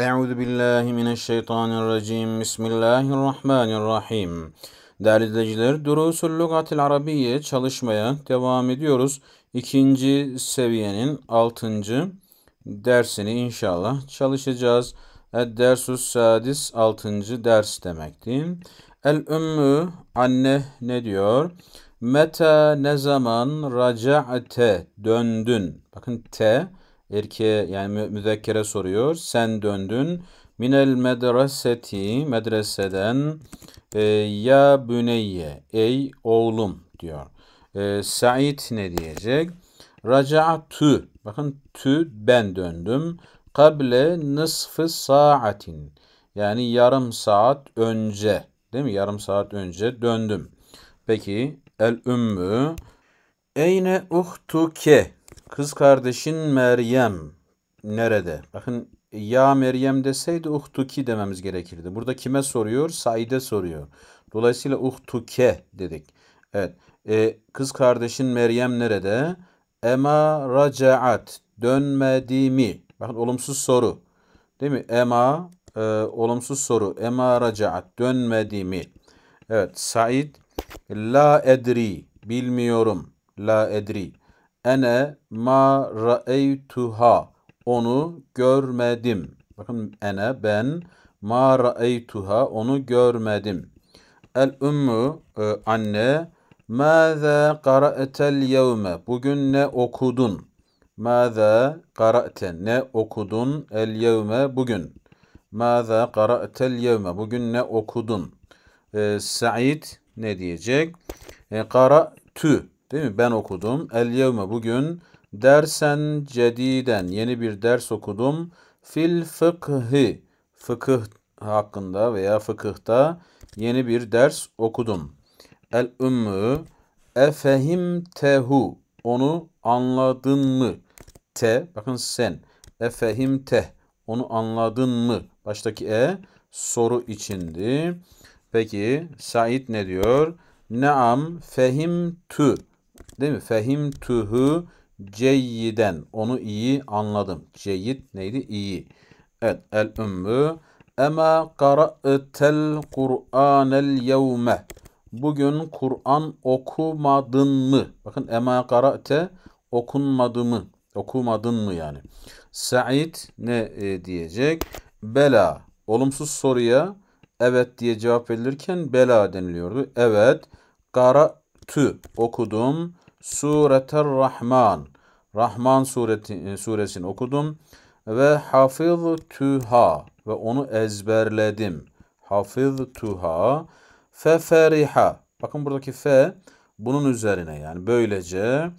Euzu billahi mineşşeytanirracim. Bismillahirrahmanirrahim. Değerli izleyiciler, Durusul Lugatil Arabiye çalışmaya devam ediyoruz. İkinci seviyenin altıncı dersini inşallah çalışacağız. Dersus Sadis altıncı ders demekti. El Ümmü anne ne diyor? Meta ne zaman raca'te döndün? Bakın te erkeğe yani müzekkere soruyor. Sen döndün. Minel medreseti medreseden e, ya büneyye ey oğlum diyor. E, Said ne diyecek? Raca'tu bakın tü ben döndüm. Kable nısfı saatin yani yarım saat önce değil mi? Yarım saat önce döndüm. Peki el ümmü eyne uhtuke Kız kardeşin Meryem nerede? Bakın ya Meryem deseydi uhtuki dememiz gerekirdi. Burada kime soruyor? Said'e soruyor. Dolayısıyla uhtuke dedik. Evet. E, kız kardeşin Meryem nerede? Ema racaat. Dönmedi mi? Bakın olumsuz soru. Değil mi? Ema e, olumsuz soru. Ema racaat. Dönmedi mi? Evet. Said la edri. Bilmiyorum. La edri. Ene ma ra'eytuha. Onu görmedim. Bakın ene ben ma ra'eytuha. Onu görmedim. El ümmü e, anne Mâze qara'etel yevme. Bugün ne okudun? Mâze qara'te. Ne okudun? El yevme. Bugün. Mâze qara'etel yevme. Bugün ne okudun? Ee, Said ne diyecek? E, qara'tü. Değil mi? Ben okudum. El yevme bugün dersen cediden yeni bir ders okudum. Fil fıkhi fıkıh hakkında veya fıkıhta yeni bir ders okudum. El ümmü efehim tehu onu anladın mı? Te bakın sen efehim teh onu anladın mı? Baştaki e soru içindi. Peki Said ne diyor? Naam fehim tu Değil mi? Fehim tuhu ceyyiden. Onu iyi anladım. Ceyyid neydi? İyi. Evet. El ümmü. Ema kara'tel Kur'anel yevme. Bugün Kur'an okumadın mı? Bakın ema kara'te okunmadı mı? Okumadın mı yani? Said ne e, diyecek? Bela. Olumsuz soruya evet diye cevap verilirken bela deniliyordu. Evet. Kara'tü okudum. Sureter Rahman. Rahman sureti, e, suresini okudum ve hafız tuha ve onu ezberledim. Hafız tuha fe feriha. Bakın buradaki fe bunun üzerine yani böylece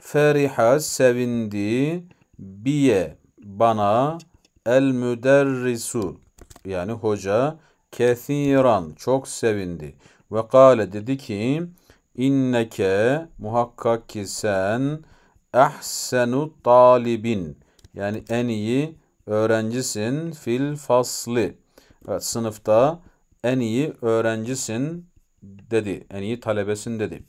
feriha sevindi biye bana el müderrisu yani hoca kethiran çok sevindi ve kale dedi ki İnneke muhakkak ki sen ehsenu talibin yani en iyi öğrencisin fil fasli. Evet sınıfta en iyi öğrencisin dedi. En iyi talebesin dedi.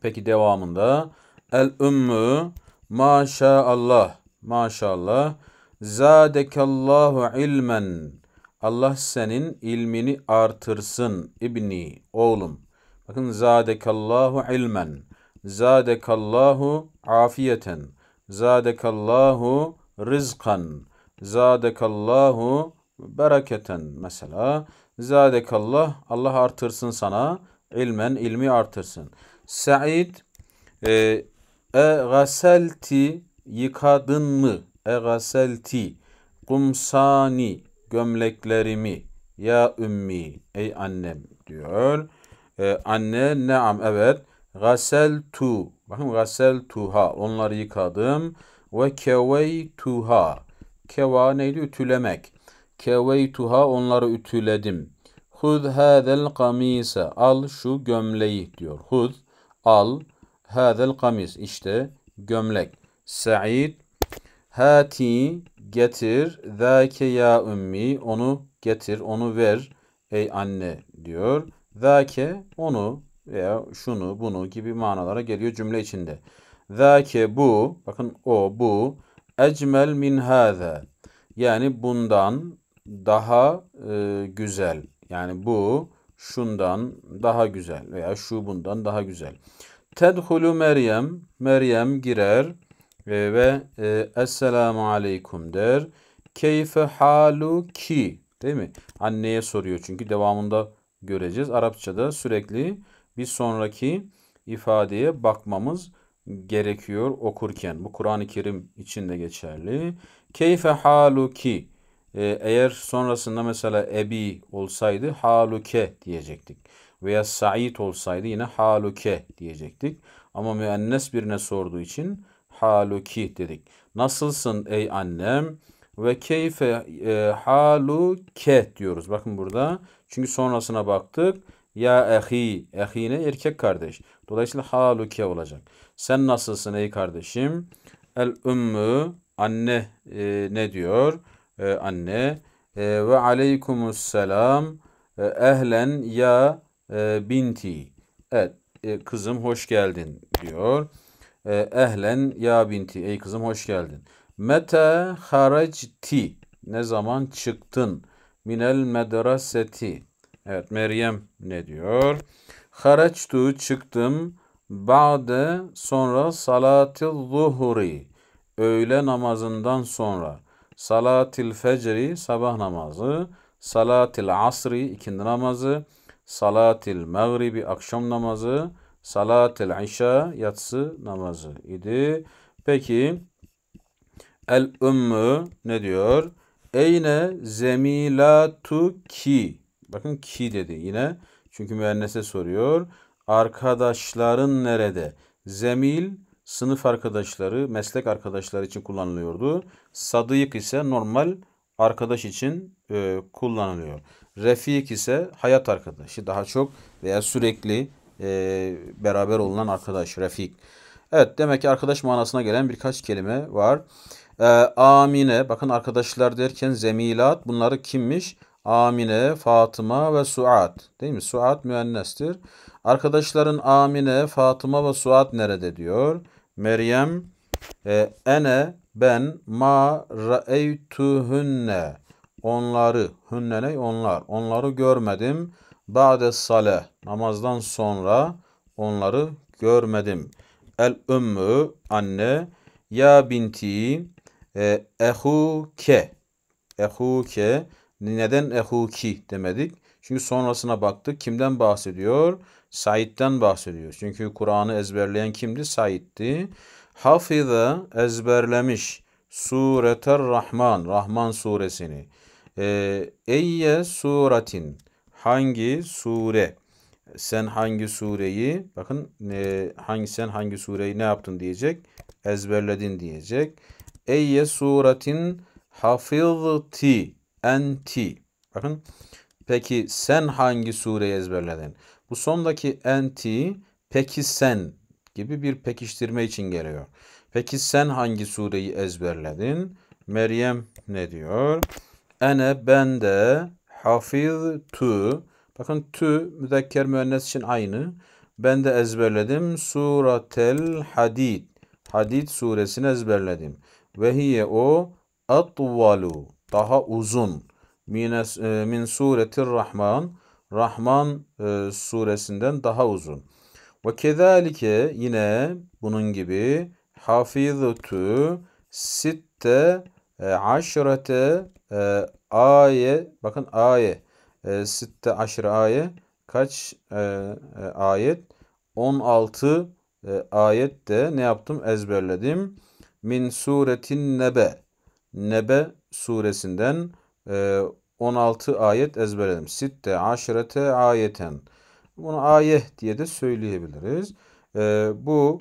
Peki devamında el ümmü maşallah maşallah zadekallahu ilmen Allah senin ilmini artırsın ibni oğlum Bakın zadekallahu ilmen, zadekallahu afiyeten, zadekallahu rızkan, zadekallahu bereketen mesela. Zadekallah, Allah artırsın sana, ilmen, ilmi artırsın. Said, e, e gaselti, yıkadın mı? E gaselti, kumsani, gömleklerimi, ya ümmi, ey annem diyor. Ee, anne, naam, evet. Gaseltu. Bakın gaseltuha. Onları yıkadım. Ve keveytuha. Keva neydi? Ütülemek. tuha, Onları ütüledim. Hud hadel kamise. Al şu gömleği diyor. Hud. Al. hadel kamis. işte gömlek. Sa'id. Hati. Getir. Zâke ya ümmi. Onu getir. Onu ver. Ey anne diyor. Zâke onu veya şunu, bunu gibi manalara geliyor cümle içinde. Zâke bu, bakın o, bu, ecmel min hâze. Yani bundan daha e, güzel. Yani bu şundan daha güzel veya şu bundan daha güzel. Tedhulu Meryem, Meryem girer ve, ve e, Esselamu Aleyküm der. Keyfe halu ki, değil mi? Anneye soruyor çünkü devamında göreceğiz. Arapçada sürekli bir sonraki ifadeye bakmamız gerekiyor okurken. Bu Kur'an-ı Kerim için de geçerli. Keyfe haluki ee, eğer sonrasında mesela ebi olsaydı haluke diyecektik. Veya sa'id olsaydı yine haluke diyecektik. Ama müennes birine sorduğu için haluki dedik. Nasılsın ey annem? Ve keyfe e, halu ke diyoruz. Bakın burada. Çünkü sonrasına baktık. Ya ehi. Ehi ne? Erkek kardeş. Dolayısıyla halu ke olacak. Sen nasılsın ey kardeşim? El ümmü. Anne e, ne diyor? E, anne. E, ve aleykümüsselam. E, ehlen ya e, binti. Evet. E, kızım hoş geldin diyor. E, ehlen ya binti. Ey kızım hoş geldin. Mete haracti. Ne zaman çıktın? Minel medreseti. Evet Meryem ne diyor? Haraçtu çıktım. Ba'de sonra salatil zuhuri. Öğle namazından sonra. Salatil fecri sabah namazı. Salatil asri ikindi namazı. Salatil mağribi akşam namazı. Salatil işa yatsı namazı idi. Peki El ümmü ne diyor? Eyne zemilatu ki. Bakın ki dedi yine. Çünkü müennese soruyor. Arkadaşların nerede? Zemil sınıf arkadaşları, meslek arkadaşları için kullanılıyordu. Sadık ise normal arkadaş için e, kullanılıyor. Refik ise hayat arkadaşı daha çok veya sürekli e, beraber olunan arkadaş, refik. Evet demek ki arkadaş manasına gelen birkaç kelime var. E, Amine bakın arkadaşlar derken zemilat bunları kimmiş? Amine, Fatıma ve Suat. Değil mi? Suat müennestir. Arkadaşların Amine, Fatıma ve Suat nerede diyor? Meryem e, ene ben ma ra'eytuhunne onları hünne ne? Onlar. Onları görmedim. Ba'de saleh. Namazdan sonra onları görmedim. El ümmü anne ya binti e, ehuke. Ehuke. Neden ehuki demedik? Çünkü sonrasına baktık. Kimden bahsediyor? Said'den bahsediyor. Çünkü Kur'an'ı ezberleyen kimdi? Said'di. Hafize ezberlemiş. Sureter Rahman. Rahman suresini. E, eyye suratin. Hangi sure? Sen hangi sureyi? Bakın e, hangi sen hangi sureyi ne yaptın diyecek? Ezberledin diyecek eyye suretin hafizti enti. Bakın peki sen hangi sureyi ezberledin? Bu sondaki enti peki sen gibi bir pekiştirme için geliyor. Peki sen hangi sureyi ezberledin? Meryem ne diyor? Ene ben de hafiz tu. Bakın tu müzekker müennes için aynı. Ben de ezberledim. Suratel hadid. Hadid suresini ezberledim. Ve hiye o atvalu daha uzun mines, e, min suretir rahman Rahman e, suresinden daha uzun. Ve kezalike yine bunun gibi hafizutu sitte e, aşrete e, aye bakın aye e, sitte aşırı aye kaç e, e, ayet 16 e, ayet de ne yaptım ezberledim min suretin nebe. Nebe suresinden 16 e, ayet ezberledim. Sitte aşirete ayeten. Bunu ayet diye de söyleyebiliriz. E, bu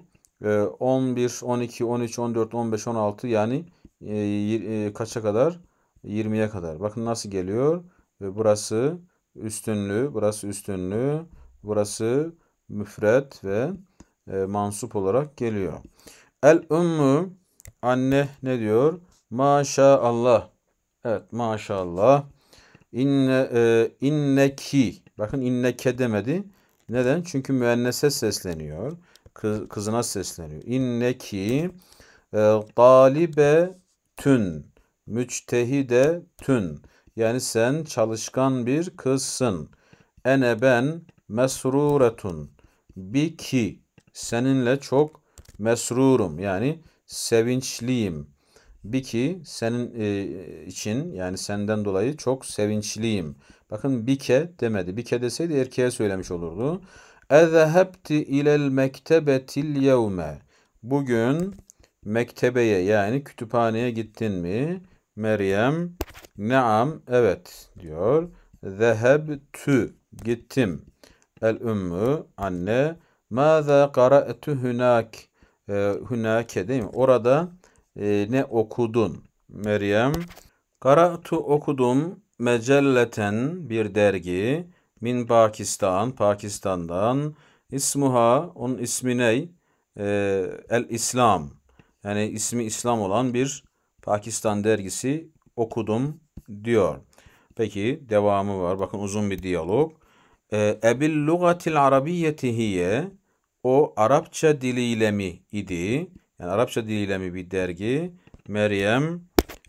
11, 12, 13, 14, 15, 16 yani e, kaça kadar? 20'ye kadar. Bakın nasıl geliyor. burası üstünlü, burası üstünlü, burası müfret ve mansup olarak geliyor. El ümmü anne ne diyor? Maşallah. Evet maşallah. İnne, e, inneki. Bakın inneke demedi. Neden? Çünkü müennese sesleniyor. Kız, kızına sesleniyor. İnneki e, galibe tün. Müçtehide tün. Yani sen çalışkan bir kızsın. Ene ben mesruretun. ki. Seninle çok mesrurum. Yani sevinçliyim. Biki senin e, için yani senden dolayı çok sevinçliyim. Bakın bike demedi. Bike deseydi erkeğe söylemiş olurdu. Ezehebti ilel mektebetil yevme. Bugün mektebeye yani kütüphaneye gittin mi? Meryem Neam? evet diyor. Zehebtü gittim. El ümmü anne. Mâzâ karaetu hünak. Ee, hünake değil mi? Orada e, ne okudun? Meryem. Karatu okudum mecelleten bir dergi min Pakistan, Pakistan'dan. İsmuha, onun ismi ne? E, ee, El İslam. Yani ismi İslam olan bir Pakistan dergisi okudum diyor. Peki devamı var. Bakın uzun bir diyalog. E, Ebil lugatil arabiyyeti hiye o Arapça diliyle mi idi? Yani Arapça diliyle mi bir dergi? Meryem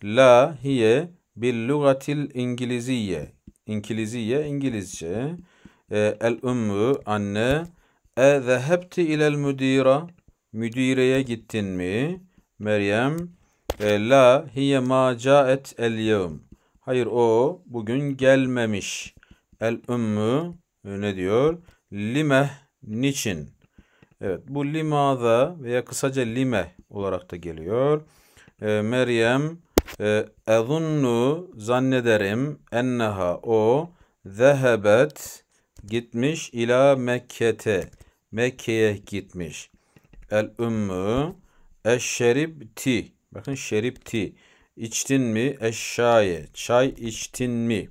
la hiye bil lugatil İngiliziye. İngiliziye İngilizce. E, el ümmü anne. E zehebti ilel müdira. Müdireye gittin mi? Meryem e, la hiye ma caet el yevm. Hayır o bugün gelmemiş. El ümmü e, ne diyor? Limeh niçin? Evet bu limada veya kısaca lime olarak da geliyor. E, Meryem e, ezunnu zannederim enneha o zehebet gitmiş ila Mekke'te. Mekke'ye gitmiş. El ümmü eşşeribti. Bakın şeripti. İçtin mi? Eşşaye. Çay içtin mi?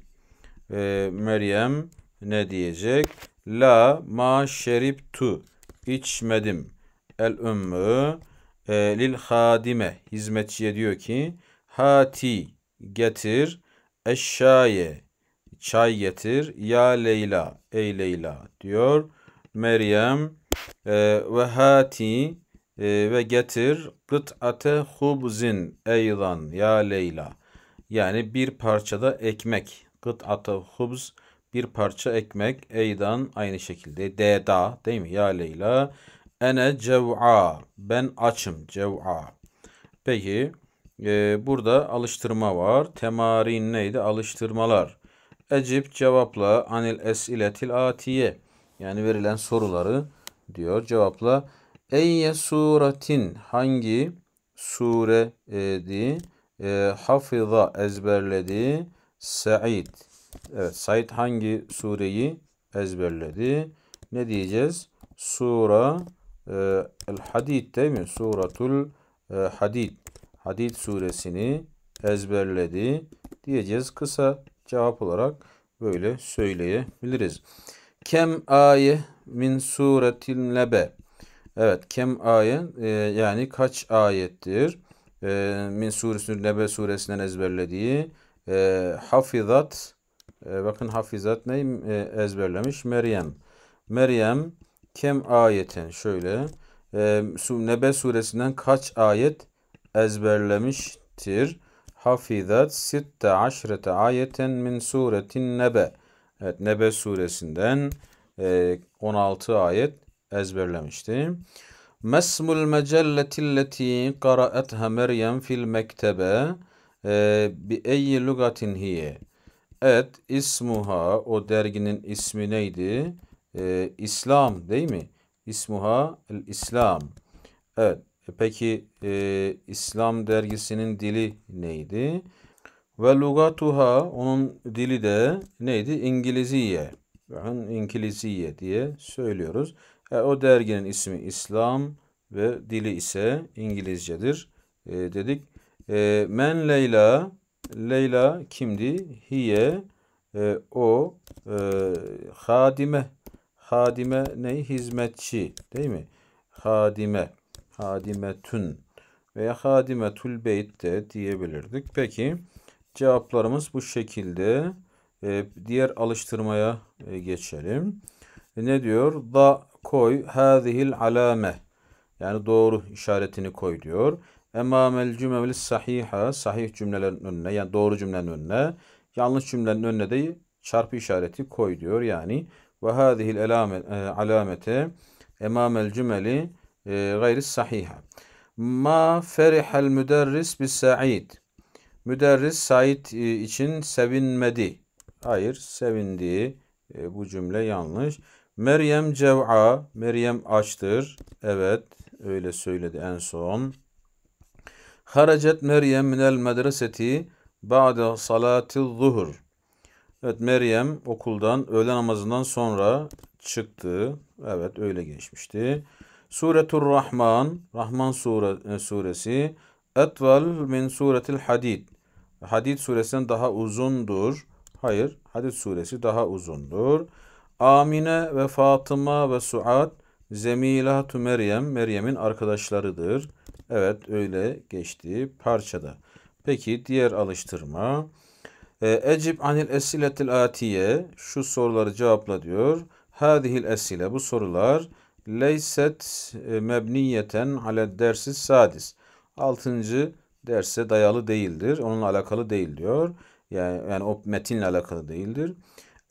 E, Meryem ne diyecek? La ma tu içmedim. El ümmü e, lil hadime hizmetçiye diyor ki hati getir eşşaye çay getir ya Leyla ey Leyla diyor. Meryem e, ve hati e, ve getir gıt'ate hubzin eylan ya Leyla. Yani bir parçada ekmek. Gıt'ate hubz bir parça ekmek. Eydan aynı şekilde. Deda değil mi? Ya Leyla. Ene cev'a. Ben açım. Cev'a. Peki e, burada alıştırma var. Temarin neydi? Alıştırmalar. Ecip cevapla anil esiletil atiye. Yani verilen soruları diyor. Cevapla eyye suretin hangi sureydi? E, e, hafıza ezberledi. Sa'id Evet Said hangi sureyi ezberledi? Ne diyeceğiz? Sura e, El Hadid değil mi? Suratul e, Hadid. Hadid suresini ezberledi diyeceğiz. Kısa cevap olarak böyle söyleyebiliriz. Kem ayet min suretin lebe. Evet kem ayet e, yani kaç ayettir? E, min suresinin lebe suresinden ezberlediği e, hafizat e, bakın hafizat neyi e, ezberlemiş? Meryem. Meryem kem ayeten şöyle e, Nebe suresinden kaç ayet ezberlemiştir? Hafizat sitte aşrete ayeten min suretin nebe. Evet Nebe suresinden e, 16 ayet ezberlemişti. Mesmul mecelleti qara'atha Meryem fil mektebe e, bi eyyi lugatin hiye. Evet ismuha o derginin ismi neydi? Ee, İslam değil mi? İsmuha el İslam. Evet e, peki e, İslam dergisinin dili neydi? Ve lugatuha onun dili de neydi? İngilizce. Yani İngiliziye diye söylüyoruz. E, o derginin ismi İslam ve dili ise İngilizcedir e, dedik. E, men Leyla Leyla kimdi? Hiye e, o e, hadime hadime ne? Hizmetçi değil mi? Hadime hadimetün veya hadimetül beyt de diyebilirdik. Peki cevaplarımız bu şekilde. E, diğer alıştırmaya e, geçelim. E, ne diyor? Da koy hazihil alame. Yani doğru işaretini koy diyor. Emmamel cümlelis sahiha sahih cümlelerin önüne yani doğru cümlenin önüne yanlış cümlenin önüne de çarpı işareti koy diyor yani. Ve hadihil e, alamete emamel cümeli e, gayris sahiha. Ma ferihel müderris bis sa'id. Müderris Said e, için sevinmedi. Hayır sevindi. Bu cümle yanlış. Meryem cev'a. Meryem açtır. Evet öyle söyledi en son. Haracet Meryem minel medreseti ba'de salati zuhur. Evet Meryem okuldan öğle namazından sonra çıktı. Evet öyle geçmişti. Suretur Rahman, Rahman sure, e, suresi etvel min suretil hadid. Hadid suresinden daha uzundur. Hayır, Hadid suresi daha uzundur. Amine ve Fatıma ve Suat Zemilatü Meryem, Meryem'in arkadaşlarıdır. Evet öyle geçti parçada. Peki diğer alıştırma. E, Ecib anil esiletil atiye şu soruları cevapla diyor. Hadihil esile bu sorular leyset e, mebniyeten ale dersi sadis. Altıncı derse dayalı değildir. Onunla alakalı değil diyor. Yani, yani o metinle alakalı değildir.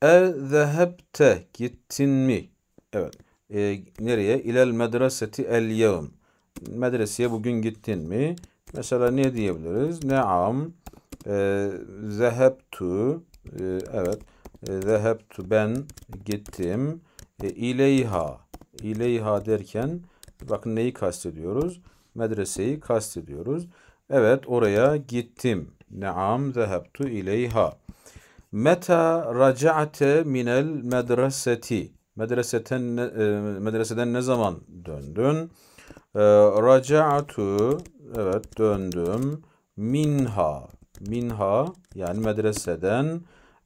E zehebte gittin mi? Evet. E, nereye? İlel medreseti el yevm medreseye bugün gittin mi? Mesela ne diyebiliriz? Neam e, zehebtu, e, evet, e, zehebtu ben gittim. E, ileyha, ileyha derken bakın neyi kastediyoruz? Medreseyi kastediyoruz. Evet oraya gittim. neam zehebtu ileyha. Meta raca'te minel medreseti. Medreseten, e, medreseden ne zaman döndün? E, evet döndüm. Minha minha yani medreseden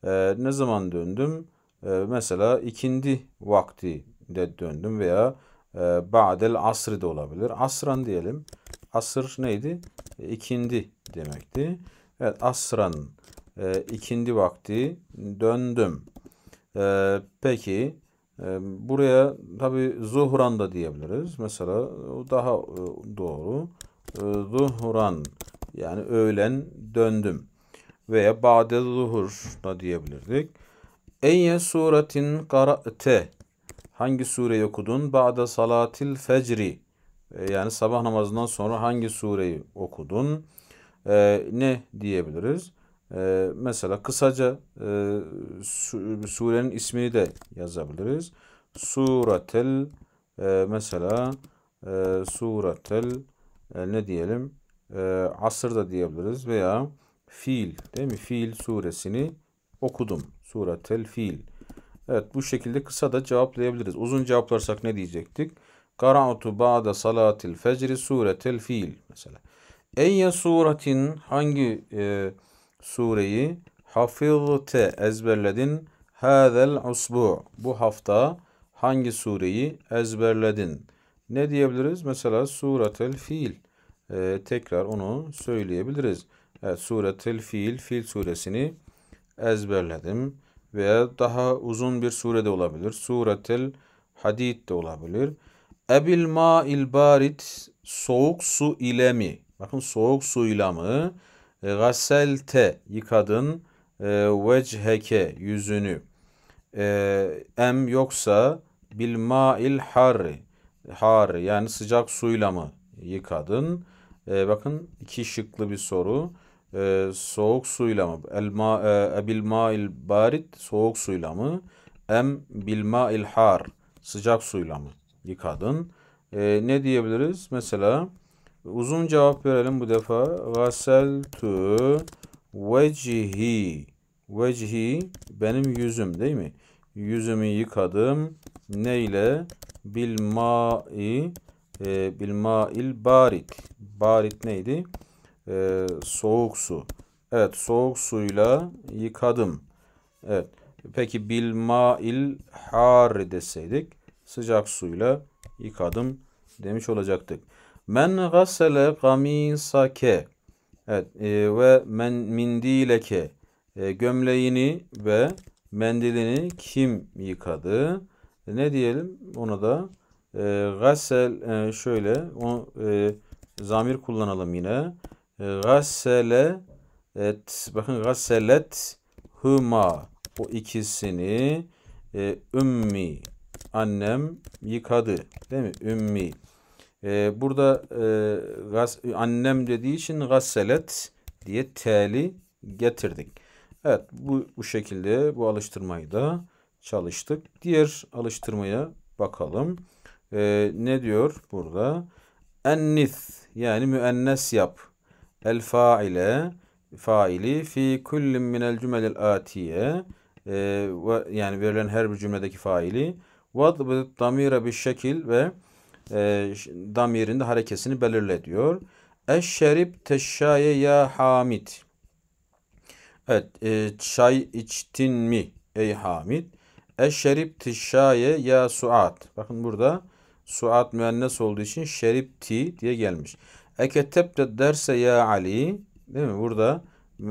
e, ne zaman döndüm? E, mesela ikindi vakti de döndüm veya e, ba'del asrı da olabilir. Asran diyelim. Asır neydi? E, ikindi demekti. Evet asran e, ikindi vakti döndüm. E, peki ee, buraya tabi zuhran da diyebiliriz. Mesela daha e, doğru. Ee, zuhran yani öğlen döndüm. Veya ba'de zuhur da diyebilirdik. enye suretin kara'te Hangi sureyi okudun? Ba'de salatil fecri e, yani sabah namazından sonra hangi sureyi okudun? Ee, ne diyebiliriz? Ee, mesela kısaca e, surenin ismini de yazabiliriz. Suratel e, mesela e, suratel e, ne diyelim e, asır da diyebiliriz veya fiil değil mi? Fiil suresini okudum. Suratel fiil. Evet bu şekilde kısa da cevaplayabiliriz. Uzun cevaplarsak ne diyecektik? Kara'tu ba'da salatil fecri suretel fiil mesela. Eyye suretin hangi e, sureyi hafizte ezberledin hâzel usbu. Bu hafta hangi sureyi ezberledin? Ne diyebiliriz? Mesela suretel fiil. Ee, tekrar onu söyleyebiliriz. Evet, suretel fiil, fiil suresini ezberledim. Veya daha uzun bir sure de olabilir. Suretel hadid de olabilir. Ebil ma il barit soğuk su ile mi? Bakın soğuk su ile mi? E, Gasselte yıkadın e, vecheke yüzünü. E, em yoksa bilma il harri. Har yani sıcak suyla mı yıkadın? E, bakın iki şıklı bir soru. E, soğuk suyla mı? Elma ma e, e, bil ma'il barit soğuk suyla mı? Em bilma il har sıcak suyla mı yıkadın? E, ne diyebiliriz? Mesela Uzun cevap verelim bu defa. Gaseltu vecihi. Vecihi benim yüzüm değil mi? Yüzümü yıkadım. Neyle? Bilma'i e, bilma'il barit barit neydi? E, soğuk su. Evet soğuk suyla yıkadım. Evet. Peki bilma'il har deseydik sıcak suyla yıkadım demiş olacaktık. Men gasele gamisake evet, e, ve men mindileke e, gömleğini ve mendilini kim yıkadı? E, ne diyelim? Ona da e, gasel e, şöyle o e, zamir kullanalım yine. E, gasele et bakın gaselet huma o ikisini e, ümmi annem yıkadı değil mi? Ümmi e, burada e, gaz, annem dediği için gasselet diye teli getirdik. Evet bu, bu şekilde bu alıştırmayı da çalıştık. Diğer alıştırmaya bakalım. E, ne diyor burada? Ennith yani müennes yap. El faile faili fi kullin minel cümelil atiye e, ve, yani verilen her bir cümledeki faili vadbıt damira bir şekil ve e, dam yerinde harekesini belirle diyor. Eşşerip teşşaye ya Hamid. Evet, e, çay içtin mi ey Hamid? Eşşerip teşşaye ya Suat. Bakın burada Suat müennes olduğu için şerip ti diye gelmiş. Eketepte derse ya Ali. Değil mi? Burada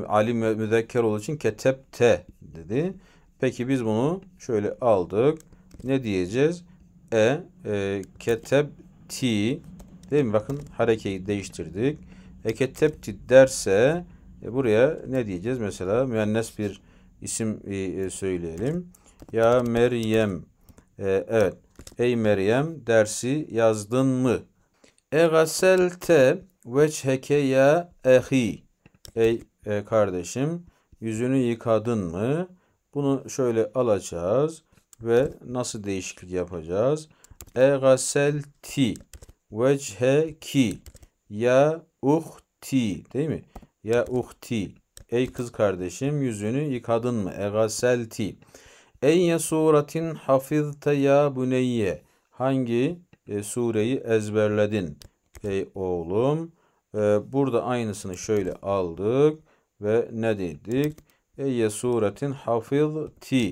Ali müzekker olduğu için ketepte dedi. Peki biz bunu şöyle aldık. Ne diyeceğiz? e, ketep keteb ti değil mi? Bakın harekeyi değiştirdik. E ketep ti derse e, buraya ne diyeceğiz? Mesela müennes bir isim e, e, söyleyelim. Ya Meryem. E, evet. Ey Meryem dersi yazdın mı? E gaselte veçheke ya ehi. Ey e, kardeşim yüzünü yıkadın mı? Bunu şöyle alacağız ve nasıl değişiklik yapacağız? Egasel ti vejhe ki ya uhti değil mi? Ya uhti ey kız kardeşim yüzünü yıkadın mı? Egasel ti En suratin hafizte ya buneyye hangi e, sureyi ezberledin ey oğlum? E, burada aynısını şöyle aldık ve ne dedik? Eyye suretin hafizti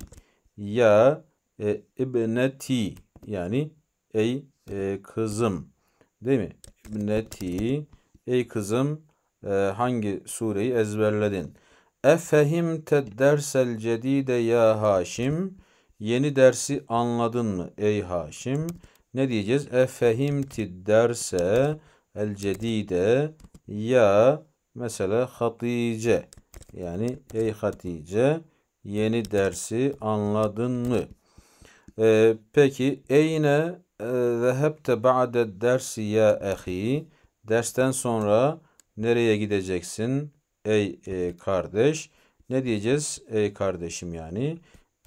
ya e, ibneti yani ey e, kızım değil mi? İbneti ey kızım e, hangi sureyi ezberledin? Efehimte dersel cedide ya Haşim. Yeni dersi anladın mı ey Haşim? Ne diyeceğiz? Efehim derse el cedide ya mesela Hatice. Yani ey Hatice yeni dersi anladın mı? Ee, peki eyne e, zehebte ba'de dersi ya ahi dersten sonra nereye gideceksin ey e, kardeş ne diyeceğiz ey kardeşim yani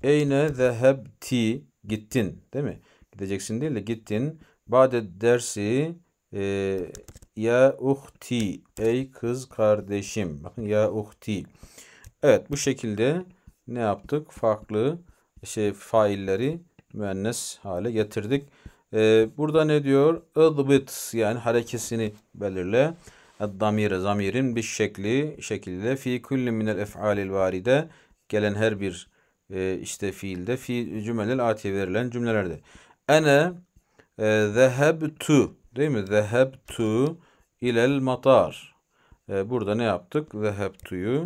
eyne zehebti gittin değil mi gideceksin değil de gittin ba'de dersi e, ya uhti ey kız kardeşim bakın ya uhti evet bu şekilde ne yaptık farklı şey failleri müennes hale getirdik. Ee, burada ne diyor? Idbit yani harekesini belirle. Damire zamirin bir şekli şekilde fi kulli minel ef'alil varide gelen her bir e, işte fiilde fi cümlenin atiye verilen cümlelerde. Ene e, zehebtu değil mi? Zehebtu ilel matar. E, burada ne yaptık? Zehebtu'yu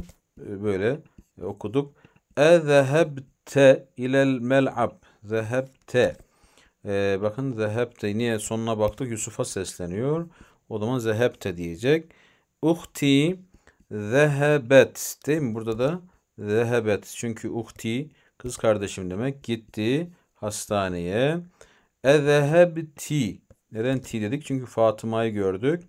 e, böyle e, okuduk. E zehebte ilel mel'ab zehebte. Ee, bakın zehebte niye sonuna baktık Yusuf'a sesleniyor. O zaman zehebte diyecek. Uhti zehebet değil mi? Burada da zehebet. Çünkü uhti kız kardeşim demek gitti hastaneye. Ezehebti. Neden ti dedik? Çünkü Fatıma'yı gördük.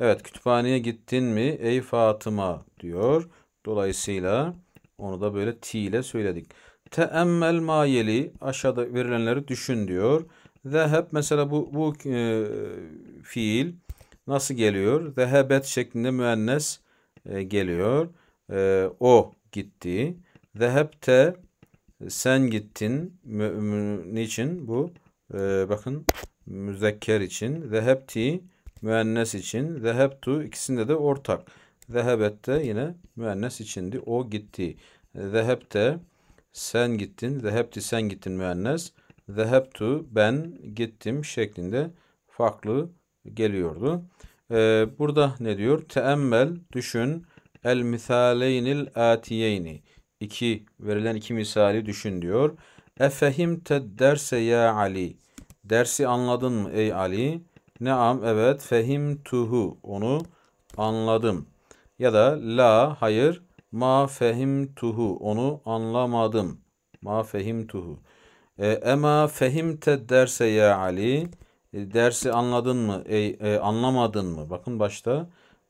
Evet kütüphaneye gittin mi ey Fatıma diyor. Dolayısıyla onu da böyle ti ile söyledik. Teemmel mayeli aşağıda verilenleri düşün diyor. Zeheb mesela bu, bu e, fiil nasıl geliyor? Zehebet şeklinde müennes e, geliyor. E, o gitti. Zehebte sen gittin. Mü, mü, niçin bu? E, bakın müzekker için. Zehebti müennes için. Zehebtu ikisinde de ortak. Zehebette yine müennes içindi. O gitti. Zehebte sen gittin, zehebti sen gittin müennes, zehebtu ben gittim şeklinde farklı geliyordu. Ee, burada ne diyor? Teemmel, düşün, el misaleynil atiyeyni. İki, verilen iki misali düşün diyor. Efehimte derse ya Ali. Dersi anladın mı ey Ali? Naam evet fehim tuhu onu anladım. Ya da la hayır Ma fehimtuhu. Onu anlamadım. Ma fehimtuhu. E, ema fehimte derse ya Ali. E, dersi anladın mı? E, e, anlamadın mı? Bakın başta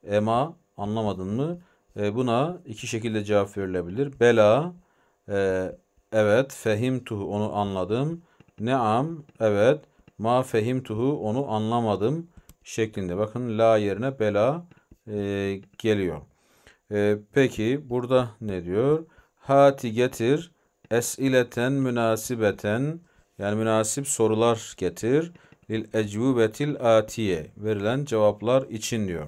ema anlamadın mı? E, buna iki şekilde cevap verilebilir. Bela e, evet fehimtuhu onu anladım. Neam evet ma fehimtuhu onu anlamadım şeklinde. Bakın la yerine bela e, geliyor. E, peki burada ne diyor? Hati getir esileten münasibeten yani münasip sorular getir lil ecvubetil atiye verilen cevaplar için diyor.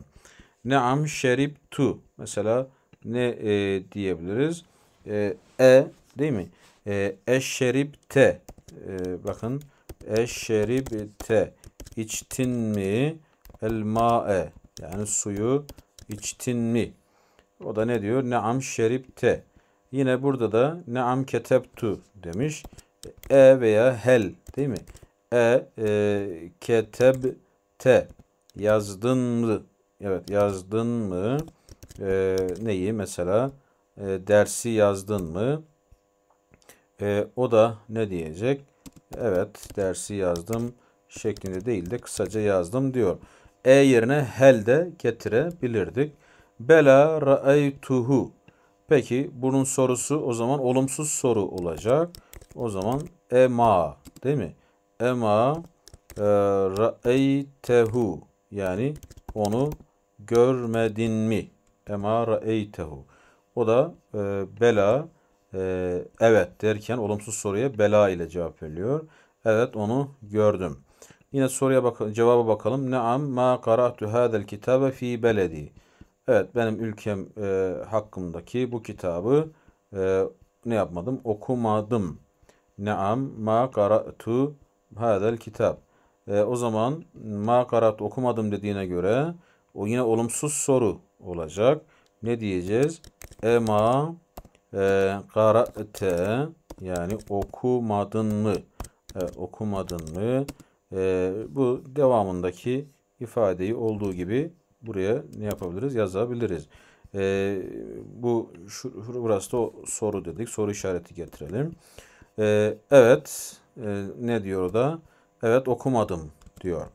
Neam şerip tu mesela ne e, diyebiliriz? E, e değil mi? E, eşşerip te e, bakın eşşerip te içtin mi el ma'e yani suyu içtin mi? O da ne diyor? Neam şeripte. Yine burada da neam keteptu demiş. E veya hel değil mi? E, e ketebte yazdın mı? Evet yazdın mı? E, neyi mesela? E, dersi yazdın mı? E, o da ne diyecek? Evet dersi yazdım şeklinde değil de kısaca yazdım diyor. E yerine hel de getirebilirdik. Bela ra'aytuhu. Peki bunun sorusu o zaman olumsuz soru olacak. O zaman ema değil mi? Ema e, ra'eytehu yani onu görmedin mi? Ema ra'eytehu. O da e, bela e, evet derken olumsuz soruya bela ile cevap veriyor. Evet onu gördüm. Yine soruya bak cevaba bakalım. Naam ma qara'tu hada'l kitabe fi beledi. Evet benim ülkem e, hakkımdaki bu kitabı e, ne yapmadım? Okumadım. neam ma karatu hadel kitap. E, o zaman ma karatu okumadım dediğine göre o yine olumsuz soru olacak. Ne diyeceğiz? Ema e, karate e, yani okumadın mı? Evet, okumadın mı? E, bu devamındaki ifadeyi olduğu gibi buraya ne yapabiliriz? Yazabiliriz. E, bu şu, burası da soru dedik. Soru işareti getirelim. E, evet. E, ne diyor da? Evet okumadım diyor.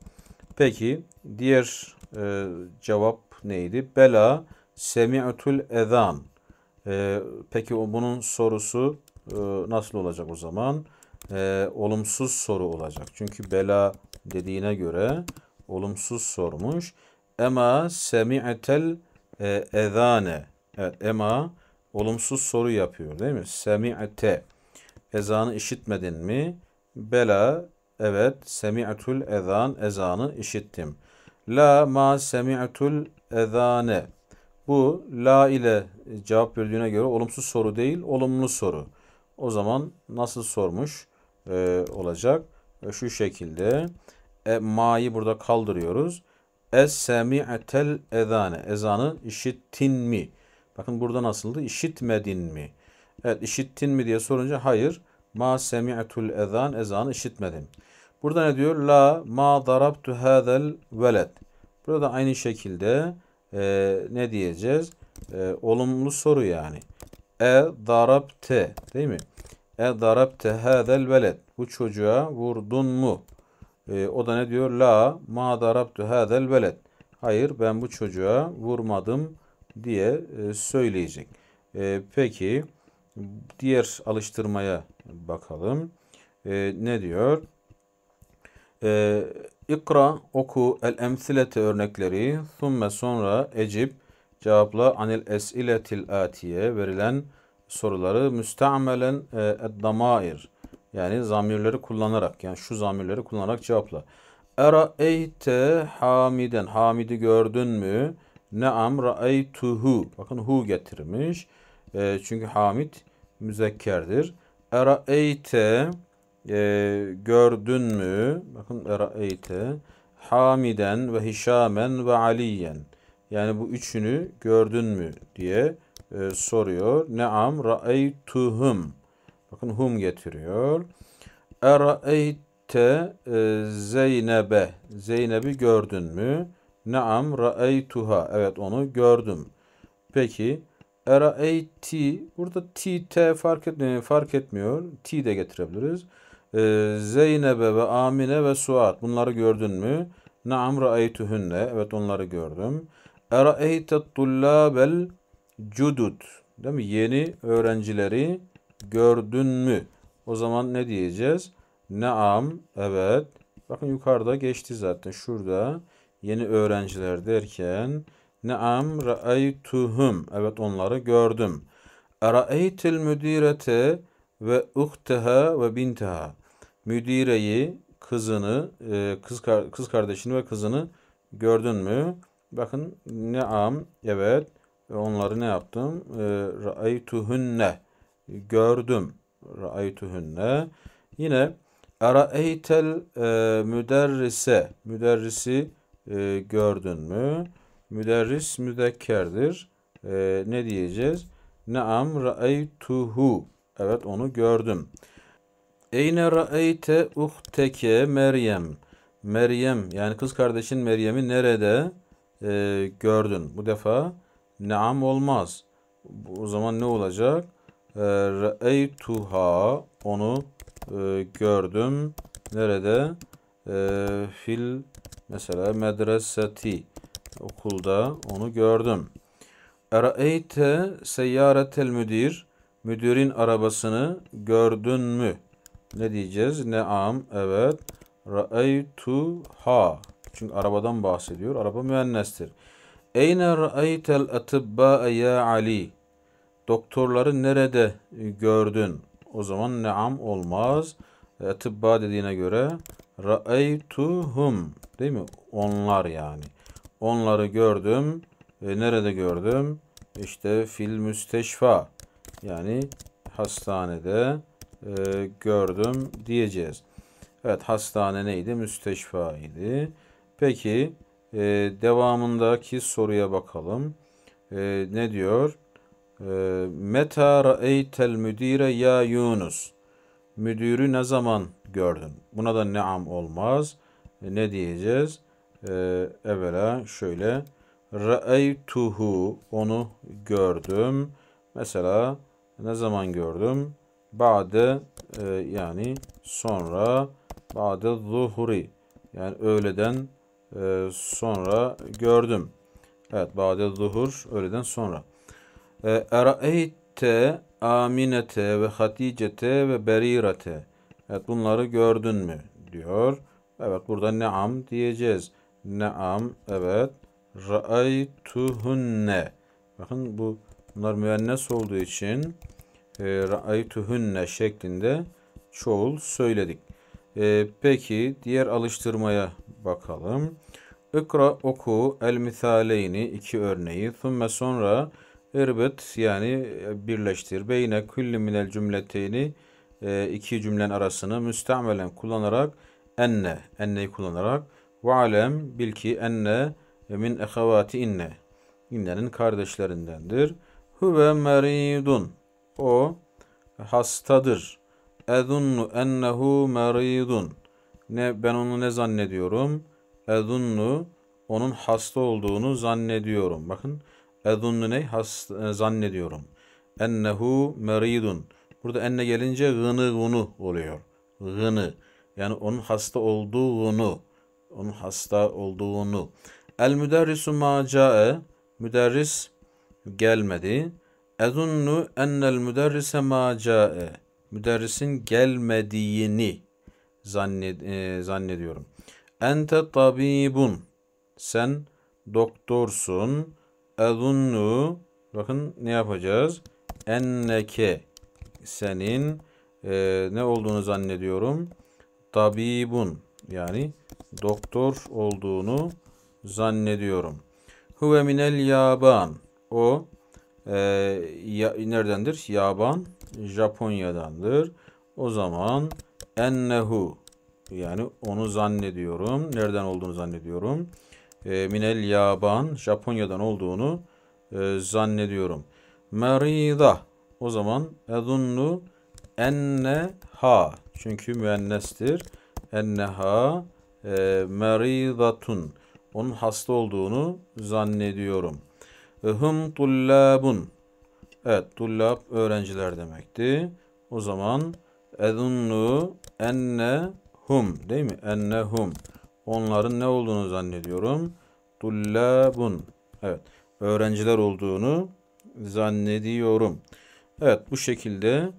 Peki diğer e, cevap neydi? Bela semi'tul ezan. E, peki o bunun sorusu e, nasıl olacak o zaman? E, olumsuz soru olacak. Çünkü bela dediğine göre olumsuz sormuş. Ema semi'tel e, ezane. Evet ema olumsuz soru yapıyor değil mi? Semi'te. Ezanı işitmedin mi? Bela evet semi'tul ezan ezanı işittim. La ma semi'tul ezane. Bu la ile cevap verdiğine göre olumsuz soru değil, olumlu soru. O zaman nasıl sormuş e, olacak? E, şu şekilde e, ma'yı burada kaldırıyoruz. Es semi'etel ezane. Ezanı işittin mi? Bakın burada nasıldı? İşitmedin mi? Evet işittin mi diye sorunca hayır. Ma semi'etul ezan. Ezanı işitmedim. Burada ne diyor? La ma darabtu hadel veled. Burada aynı şekilde e, ne diyeceğiz? E, olumlu soru yani. E darabte değil mi? E darabte hadel veled. Bu çocuğa vurdun mu? E, o da ne diyor? La ma darabtu hadel beled. Hayır ben bu çocuğa vurmadım diye e, söyleyecek. E, peki diğer alıştırmaya bakalım. E, ne diyor? E, İkra oku el emsilete örnekleri thumme sonra ecip cevapla anil esiletil atiye verilen soruları müstamelen e, eddamair yani zamirleri kullanarak yani şu zamirleri kullanarak cevapla. Era hamiden. Hamid'i gördün mü? Neam ra'eytuhu. Bakın hu getirmiş. E, çünkü hamid müzekkerdir. Era e, gördün mü? Bakın era hamiden ve hişamen ve aliyen. Yani bu üçünü gördün mü diye e, soruyor. Neam ra'eytuhum. Bakın hum getiriyor. Eraeyte e, Zeynebe. Zeynep'i gördün mü? Naam raeytuha. Evet onu gördüm. Peki eraeyti burada t t fark etmiyor, fark etmiyor. T de getirebiliriz. Ee, Zeynebe ve Amine ve Suat. Bunları gördün mü? Naam raeytuhunne. Evet onları gördüm. Eraeyte tullabel cudud. Değil mi? Yeni öğrencileri gördün mü? O zaman ne diyeceğiz? Naam, evet. Bakın yukarıda geçti zaten. Şurada yeni öğrenciler derken Naam ra'aytuhum. Evet onları gördüm. Ra'aytil müdirete ve uhteha ve binteha. Müdireyi, kızını, e, kız kız kardeşini ve kızını gördün mü? Bakın naam evet onları ne yaptım? E, ra'aytuhunne gördüm. Ra'aytuhunne. Yine Araeytel e, müderrise, müderrisi e, gördün mü? Müderris müdekkerdir. E, ne diyeceğiz? Naam ra'eytuhu. Evet onu gördüm. Eyne ra'eyte uhteke Meryem. Meryem yani kız kardeşin Meryem'i nerede e, gördün? Bu defa naam olmaz. O zaman ne olacak? Ee, Re'eytuha onu e, gördüm. Nerede? E, fil mesela medreseti okulda onu gördüm. Ere'eyte seyyaretel müdir müdürün arabasını gördün mü? Ne diyeceğiz? Neam evet. Ra'eytuha çünkü arabadan bahsediyor. Araba müennestir. Eyne ra'eytel etibba'e ya Ali? Doktorları nerede e, gördün? O zaman neam olmaz. E, tıbba dediğine göre ra'eytuhum değil mi? Onlar yani. Onları gördüm. E, nerede gördüm? İşte fil müsteşfa. Yani hastanede e, gördüm diyeceğiz. Evet hastane neydi? Müsteşfa idi. Peki e, devamındaki soruya bakalım. E, ne diyor? Ee, Meta ra'eytel müdire ya Yunus. Müdürü ne zaman gördün? Buna da neam olmaz. E, ne diyeceğiz? Ee, evvela şöyle. Ra'eytuhu onu gördüm. Mesela ne zaman gördüm? Ba'de e, yani sonra ba'de zuhuri yani öğleden e, sonra gördüm. Evet ba'de zuhur öğleden sonra. E, Eraeyte Aminete ve Hatice'te ve Berirete. Evet bunları gördün mü? diyor. Evet burada neam diyeceğiz. Neam evet. Ra'aytuhunne. Bakın bu bunlar müennes olduğu için e, ra'aytuhunne şeklinde çoğul söyledik. E, peki diğer alıştırmaya bakalım. Ikra oku el misaleyni iki örneği. sonra sonra Irbıt yani e, birleştir. Beyne külli minel cümleteyni e, iki cümlen arasını müstamelen kullanarak enne, enneyi kullanarak ve alem bil ki enne e, min ehevati inne. "inne"nin kardeşlerindendir. Huve meridun. O hastadır. Edunnu ennehu meridun. Ne, ben onu ne zannediyorum? Edunnu onun hasta olduğunu zannediyorum. Bakın Edunnu e, zannediyorum. Ennehu meridun. Burada enne gelince gını gunu oluyor. Gını. Yani onun hasta olduğunu. Onun hasta olduğunu. El müderrisu maca'e Müderris gelmedi. Edunnu ennel müderrise ma Müderrisin gelmediğini zanned e, zannediyorum. Ente tabibun. Sen doktorsun. Ezunnu bakın ne yapacağız? Enneke senin e, ne olduğunu zannediyorum. Tabibun yani doktor olduğunu zannediyorum. Huve minel yaban. O e, ya, neredendir? Yaban Japonya'dandır. O zaman ennehu yani onu zannediyorum. Nereden olduğunu zannediyorum. E, minel yaban Japonya'dan olduğunu e, zannediyorum. Merida o zaman edunnu ha çünkü müennestir. Enneha e, meridatun onun hasta olduğunu zannediyorum. Hım tullabun Evet, tullab öğrenciler demekti. O zaman edunnu enne hum değil mi? Enne hum onların ne olduğunu zannediyorum. Dullabun. Evet. Öğrenciler olduğunu zannediyorum. Evet bu şekilde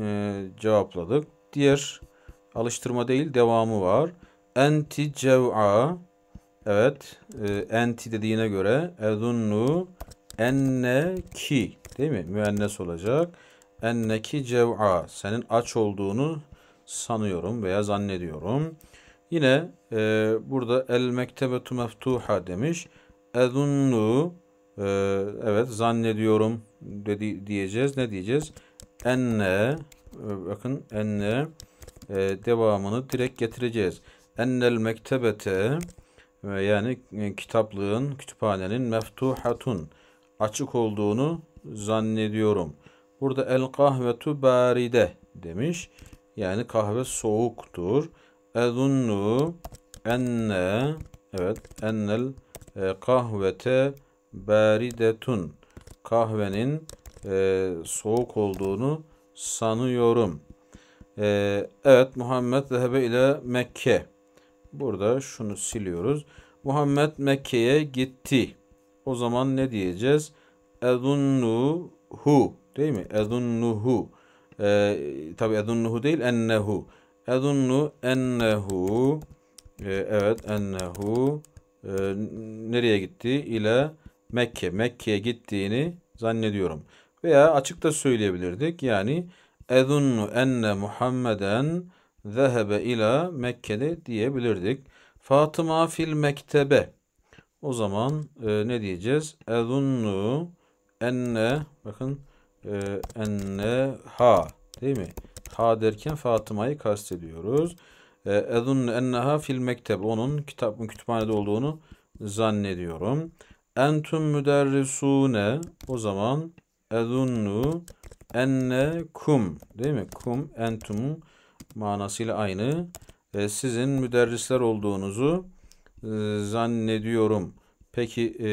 e, cevapladık. Diğer alıştırma değil devamı var. Enti cev'a. Evet. E, enti dediğine göre edunnu enneki değil mi? Müennes olacak. Enneki cev'a. Senin aç olduğunu sanıyorum veya zannediyorum. Yine e, burada el mektebetu meftuha demiş. Ezunnu e, evet zannediyorum dedi, diyeceğiz. Ne diyeceğiz? Enne e, bakın enne e, devamını direkt getireceğiz. Ennel mektebete e, yani e, kitaplığın, kütüphanenin meftuhatun açık olduğunu zannediyorum. Burada el kahvetu baride demiş. Yani kahve soğuktur. Edunnu enne evet ennel e, kahvete baridetun kahvenin e, soğuk olduğunu sanıyorum. E, evet Muhammed zehebe ile Mekke. Burada şunu siliyoruz. Muhammed Mekke'ye gitti. O zaman ne diyeceğiz? Edunnuhu değil mi? Edunnuhu. E, tabi edunnuhu değil ennehu. Edunnu ennehu. Ee, evet ennehu e, nereye gitti? ile Mekke. Mekke'ye gittiğini zannediyorum. Veya açıkta söyleyebilirdik. Yani ezunnu enne Muhammeden zehebe ila Mekke'de diyebilirdik. Fatıma fil mektebe. O zaman e, ne diyeceğiz? Ezunnu enne bakın e, enne ha değil mi? Ha derken Fatıma'yı kastediyoruz. Ezun ee, enneha fil mekteb. Onun kitap kütüphanede olduğunu zannediyorum. Entum müderrisune. O zaman ezunnu enne kum. Değil mi? Kum entum manasıyla aynı. E, sizin müderrisler olduğunuzu e, zannediyorum. Peki e,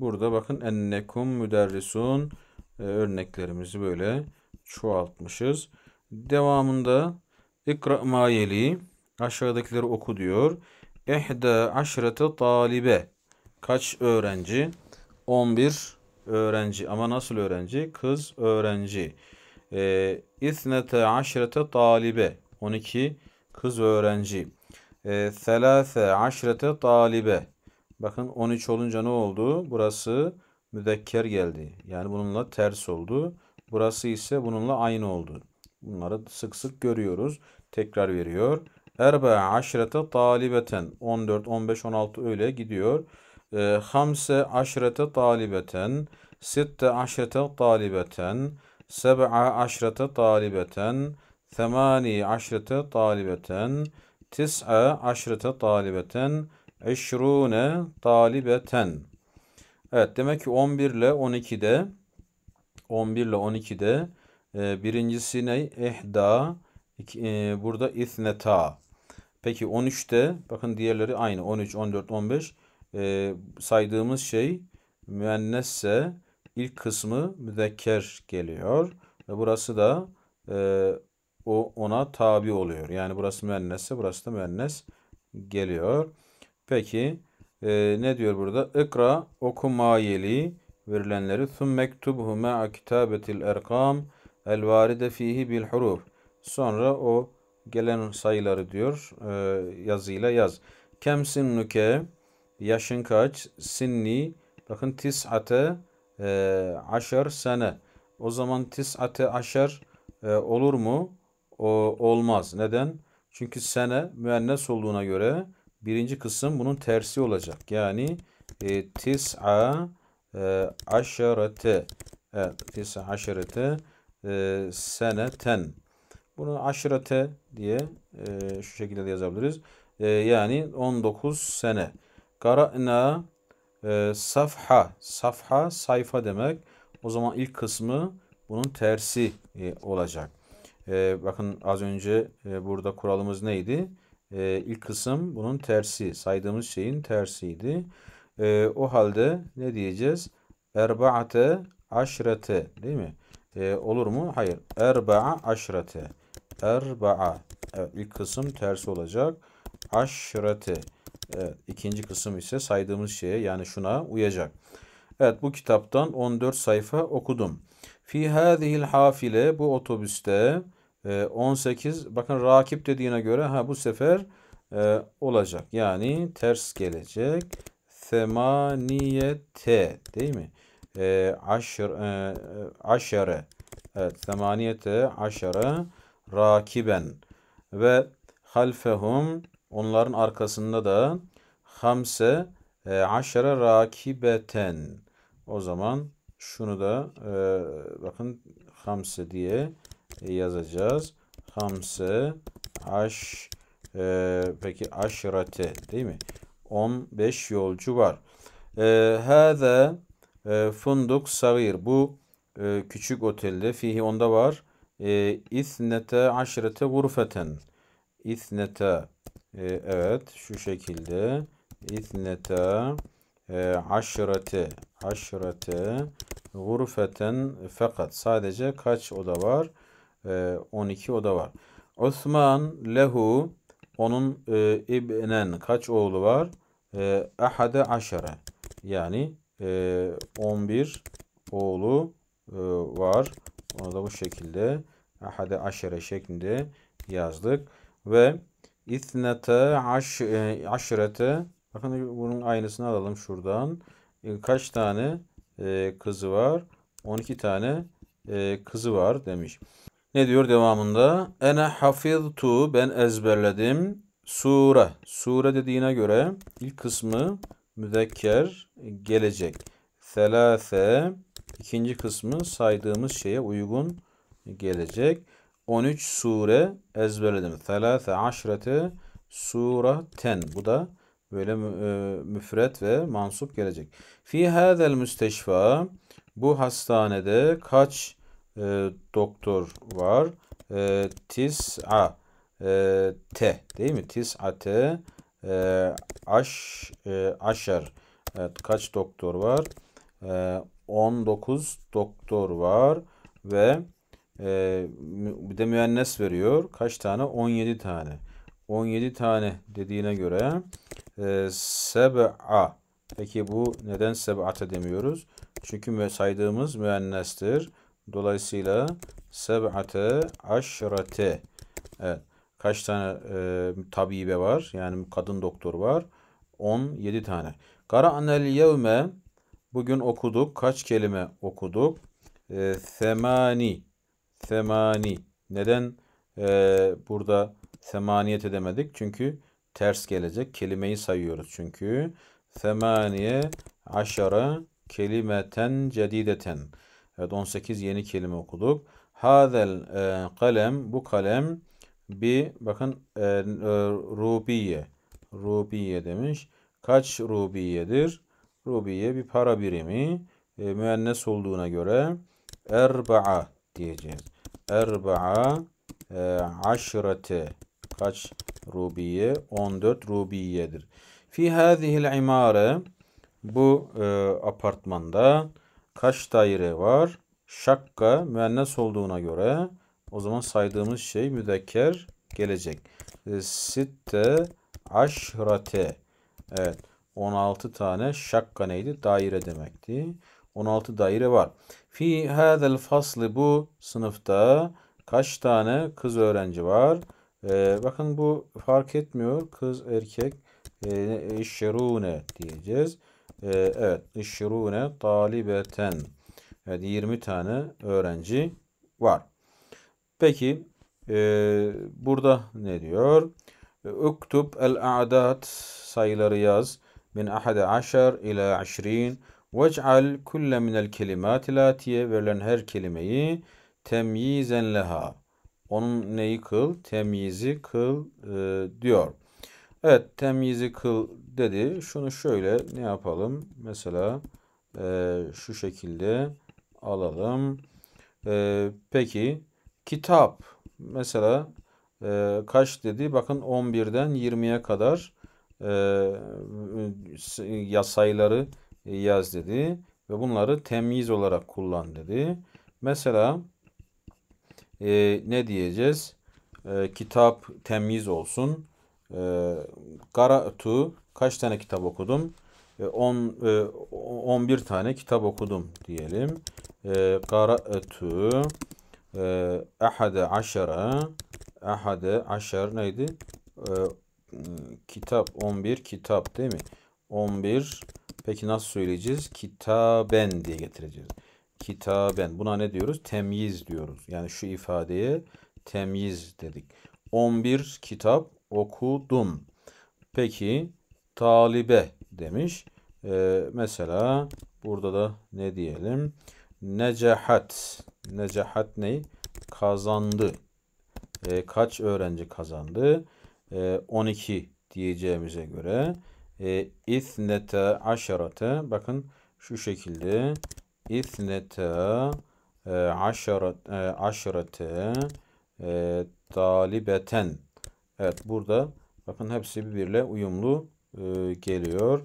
burada bakın ennekum müderrisun e, ee, örneklerimizi böyle çoğaltmışız. Devamında İkra ma Aşağıdakileri oku diyor. Ehde aşrete talibe. Kaç öğrenci? 11 öğrenci. Ama nasıl öğrenci? Kız öğrenci. E, ee, İthnete aşrete talibe. 12 kız öğrenci. E, Selase aşrete talibe. Bakın 13 olunca ne oldu? Burası müdekker geldi. Yani bununla ters oldu. Burası ise bununla aynı oldu. Bunları sık sık görüyoruz. Tekrar veriyor. Erbe aşrete talibeten. 14, 15, 16 öyle gidiyor. Ee, Hamse aşrete talibeten. Sitte aşrete talibeten. Seb'a aşrete talibeten. Themani aşrete talibeten. Tis'a aşrete talibeten. Eşrune talibeten. Evet demek ki 11 ile 12'de 11 ile 12'de e, birincisi ne? Ehda. İki, e, burada ithneta. Peki 13'te bakın diğerleri aynı. 13, 14, 15 e, saydığımız şey müennesse ilk kısmı müzekker geliyor. Ve burası da e, o ona tabi oluyor. Yani burası müennesse burası da müennes geliyor. Peki e, ne diyor burada? ikra okumayeli verilenleri. Thum mektubhu ma'a kitabetil erkam. El varide fihi bil huruf. Sonra o gelen sayıları diyor e, yazıyla yaz. Kem sinnuke yaşın kaç? Sinni bakın tis'ate e, aşer sene. O zaman tis'ate aşer e, olur mu? O, olmaz. Neden? Çünkü sene müennes olduğuna göre birinci kısım bunun tersi olacak. Yani e, tis'a e, aşerete evet, tis'a aşerete e, seneten. Bunu aşirete diye e, şu şekilde de yazabiliriz. E, yani 19 sene. Kara'na e, safha. Safha sayfa demek. O zaman ilk kısmı bunun tersi e, olacak. E, bakın az önce e, burada kuralımız neydi? E, ilk kısım bunun tersi. Saydığımız şeyin tersiydi. E, o halde ne diyeceğiz? Erbaate aşrete değil mi? e, olur mu? Hayır. Erba'a aşrate. Erba'a. Evet ilk kısım tersi olacak. Aşrate. Evet ikinci kısım ise saydığımız şeye yani şuna uyacak. Evet bu kitaptan 14 sayfa okudum. Fi hadihil hafile bu otobüste 18 e, bakın rakip dediğine göre ha bu sefer e, olacak. Yani ters gelecek. Semaniye değil mi? E, aşır, e, e, aşarı evet semaniyete aşarı rakiben ve halfehum onların arkasında da hamse aşara rakibeten o zaman şunu da bakın hamse diye yazacağız hamse aş e, peki aşirete değil mi 15 yolcu var. Hâzâ e, funduk Savir. Bu e, küçük otelde. Fihi onda var. E, ee, İthnete aşrete gurfeten. İthnete. E, evet. Şu şekilde. İthnete e, aşrete. Aşrete. Gurfeten fakat sadece kaç oda var? E, ee, 12 oda var. Osman lehu onun e, ibnen kaç oğlu var? E, ahade aşara yani e, ee, 11 oğlu e, var. Onu da bu şekilde ahade aşere şeklinde yazdık. Ve ithnete aş, e, aşirete bakın bunun aynısını alalım şuradan. E, kaç tane e, kızı var? 12 tane e, kızı var demiş. Ne diyor devamında? Ene hafiztu ben ezberledim. Sure. Sure dediğine göre ilk kısmı müzekker gelecek. Selase ikinci kısmı saydığımız şeye uygun gelecek. 13 sure ezberledim. Selase aşrete suraten. Bu da böyle e, müfret ve mansup gelecek. Fi hadel müsteşfa bu hastanede kaç e, doktor var? E, a e, te değil mi? Tis Tis'ate e, aş e, aşer evet, kaç doktor var? E, ee, 19 doktor var ve e, bir de müennes veriyor. Kaç tane? 17 tane. 17 tane dediğine göre e, seb'a. Peki bu neden seb'ate demiyoruz? Çünkü saydığımız müennestir. Dolayısıyla seb'ate aşrate. Evet kaç tane e, tabibe var? Yani kadın doktor var. 17 tane. Kara'nel yevme bugün okuduk. Kaç kelime okuduk? E, semani. Semani. Neden e, burada semaniyet edemedik? Çünkü ters gelecek. Kelimeyi sayıyoruz çünkü. Semaniye aşara kelimeten cedideten. Evet 18 yeni kelime okuduk. Hazel e, kalem bu kalem bir bakın e, e, rubiye. Rubiye demiş. Kaç rubiyedir? Rubiye bir para birimi. E, müennes olduğuna göre erba'a diyeceğiz. Erba'a e, aşrete. Kaç rubiye? 14 rubiyedir. Fi hazihil imare bu e, apartmanda kaç daire var? Şakka müennes olduğuna göre o zaman saydığımız şey müdekker gelecek. Ee, sitte aşrate. Evet. 16 tane şakka neydi? Daire demekti. 16 daire var. Fi hadel fasli bu sınıfta kaç tane kız öğrenci var? Ee, bakın bu fark etmiyor. Kız erkek e, diyeceğiz. Ee, evet. İşrune talibeten. Evet 20 tane öğrenci var. Peki e, burada ne diyor? Uktub el a'dat sayıları yaz. Min ahade aşer ila aşrin. Vec'al kulle minel kelimat latiye verilen her kelimeyi temyizen leha. Onun neyi kıl? Temyizi kıl e, diyor. Evet temyizi kıl dedi. Şunu şöyle ne yapalım? Mesela e, şu şekilde alalım. E, peki Kitap mesela e, kaç dedi? Bakın 11'den 20'ye kadar e, ya sayıları yaz dedi ve bunları temyiz olarak kullan dedi. Mesela e, ne diyeceğiz? E, kitap temyiz olsun. E, Garatu kaç tane kitap okudum? 10 e, 11 e, tane kitap okudum diyelim. E, Garatu Ahade ee, aşara ahade aşar neydi? E, kitap 11 kitap değil mi? 11 peki nasıl söyleyeceğiz? Kitaben diye getireceğiz. Kitaben. Buna ne diyoruz? Temyiz diyoruz. Yani şu ifadeye temyiz dedik. 11 kitap okudum. Peki talibe demiş. Ee, mesela burada da ne diyelim? Necehat Necahat ney? Kazandı. E, kaç öğrenci kazandı? E, 12 diyeceğimize göre e, İthnete aşarate bakın şu şekilde İthnete e, e aşarate, e, talibeten Evet burada bakın hepsi birbirle uyumlu e, geliyor.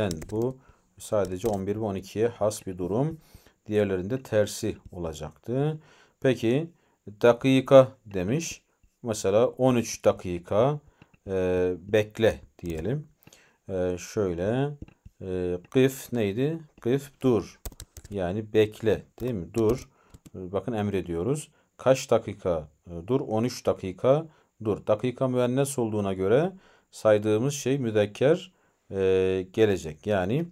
E, bu sadece 11 ve 12'ye has bir durum. Diğerlerinde tersi olacaktı. Peki dakika demiş. Mesela 13 dakika e, bekle diyelim. E, şöyle e, neydi? Kıf dur. Yani bekle değil mi? Dur. E, bakın emrediyoruz. Kaç dakika e, dur? 13 dakika dur. Dakika müennes olduğuna göre saydığımız şey müzekker e, gelecek. Yani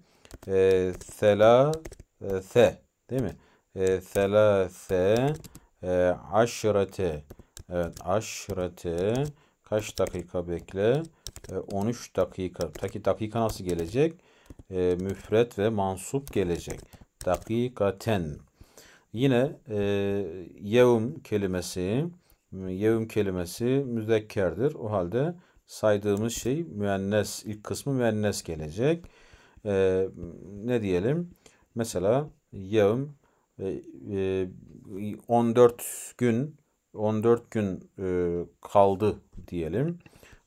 e, sela e, se Değil mi? Ee, selase e, aşrete. Evet aşrete. Kaç dakika bekle? 13 e, dakika. Taki dakika nasıl gelecek? E, müfret ve mansup gelecek. Dakikaten. Yine e, yevm kelimesi yevm kelimesi müzekkerdir. O halde saydığımız şey müennes ilk kısmı müennes gelecek. E, ne diyelim? Mesela yağım 14 e, gün 14 gün e, kaldı diyelim.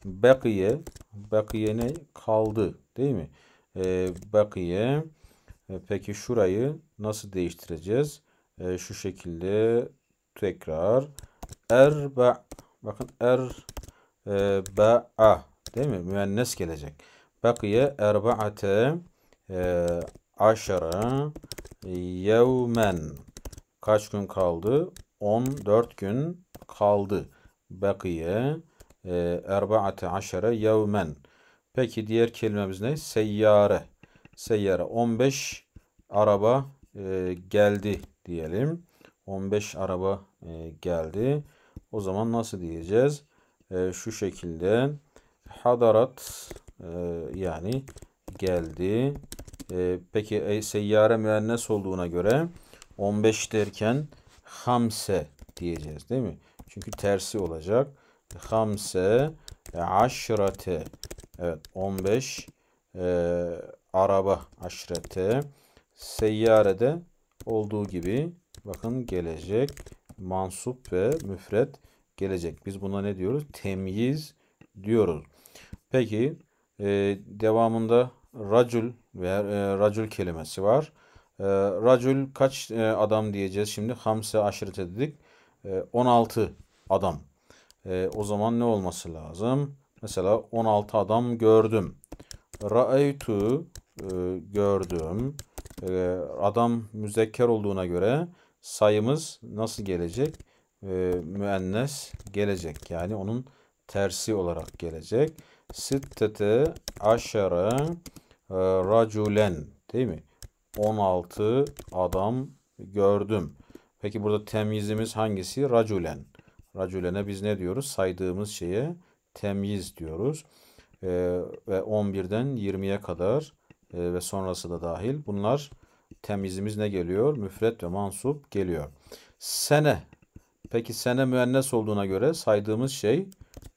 Bakiye bakiye ne? Kaldı değil mi? E, bakiye peki şurayı nasıl değiştireceğiz? Şu şekilde tekrar erba bakın er ba'a değil mi? Müennes gelecek. Bakiye erbaate aşara yevmen. Kaç gün kaldı? 14 gün kaldı. Bakiye e, erbaate aşara yevmen. Peki diğer kelimemiz ne? Seyyare. Seyyare 15 araba e, geldi diyelim. 15 araba e, geldi. O zaman nasıl diyeceğiz? E, şu şekilde hadarat e, yani geldi e, peki e, seyyare müennes olduğuna göre 15 derken hamse diyeceğiz değil mi? Çünkü tersi olacak. Hamse e, aşrate. Evet 15 e, araba aşrete. Seyyarede olduğu gibi bakın gelecek mansup ve müfret gelecek. Biz buna ne diyoruz? Temyiz diyoruz. Peki e, devamında racül veya e, racül kelimesi var. E, racül kaç e, adam diyeceğiz şimdi? Hamse aşirete dedik. E, 16 adam. E, o zaman ne olması lazım? Mesela 16 adam gördüm. Ra'aytu e, gördüm. E, adam müzekker olduğuna göre sayımız nasıl gelecek? E, müennes gelecek. Yani onun tersi olarak gelecek. Sittete aşere ee, raculen değil mi? 16 adam gördüm. Peki burada temyizimiz hangisi? Raculen. Raculene biz ne diyoruz? Saydığımız şeye temyiz diyoruz. E, ve 11'den 20'ye kadar e, ve sonrası da dahil. Bunlar temyizimiz ne geliyor? Müfret ve mansup geliyor. Sene. Peki sene müennes olduğuna göre saydığımız şey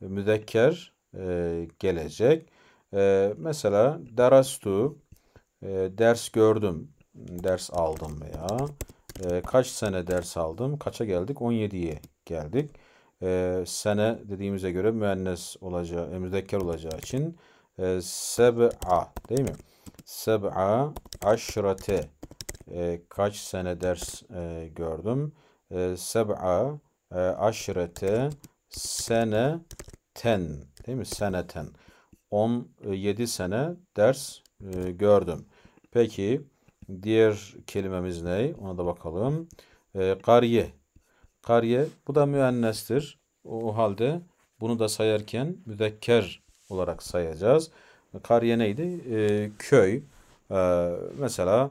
müzekker e, gelecek. Ee, mesela derastu e, ders gördüm, ders aldım veya e, kaç sene ders aldım, kaça geldik? 17'ye geldik. E, sene dediğimize göre müennes olacağı, e, müzekker olacağı için e, seb'a değil mi? Seb'a aşrate e, kaç sene ders e, gördüm? E, seb'a e, aşrete sene ten değil mi? Seneten. 17 sene ders e, gördüm. Peki diğer kelimemiz ne? Ona da bakalım. E, kariye. Kariye bu da müennestir. O, halde bunu da sayarken müdekker olarak sayacağız. Kariye neydi? E, köy. mesela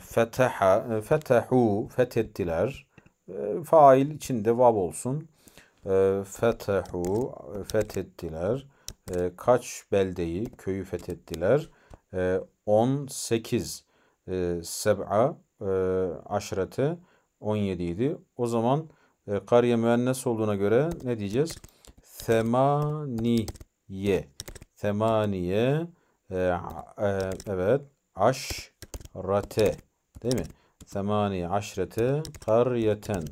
feteha, fetehu, fethettiler. E, fail içinde vab olsun. E, fetehu, fethettiler e, kaç beldeyi, köyü fethettiler? E, ee, 18 e, seb'a e, aşireti 17 idi. O zaman e, kariye müennes olduğuna göre ne diyeceğiz? Semaniye. Semaniye e, e, evet aşrate değil mi? Semani aşrete kariyeten.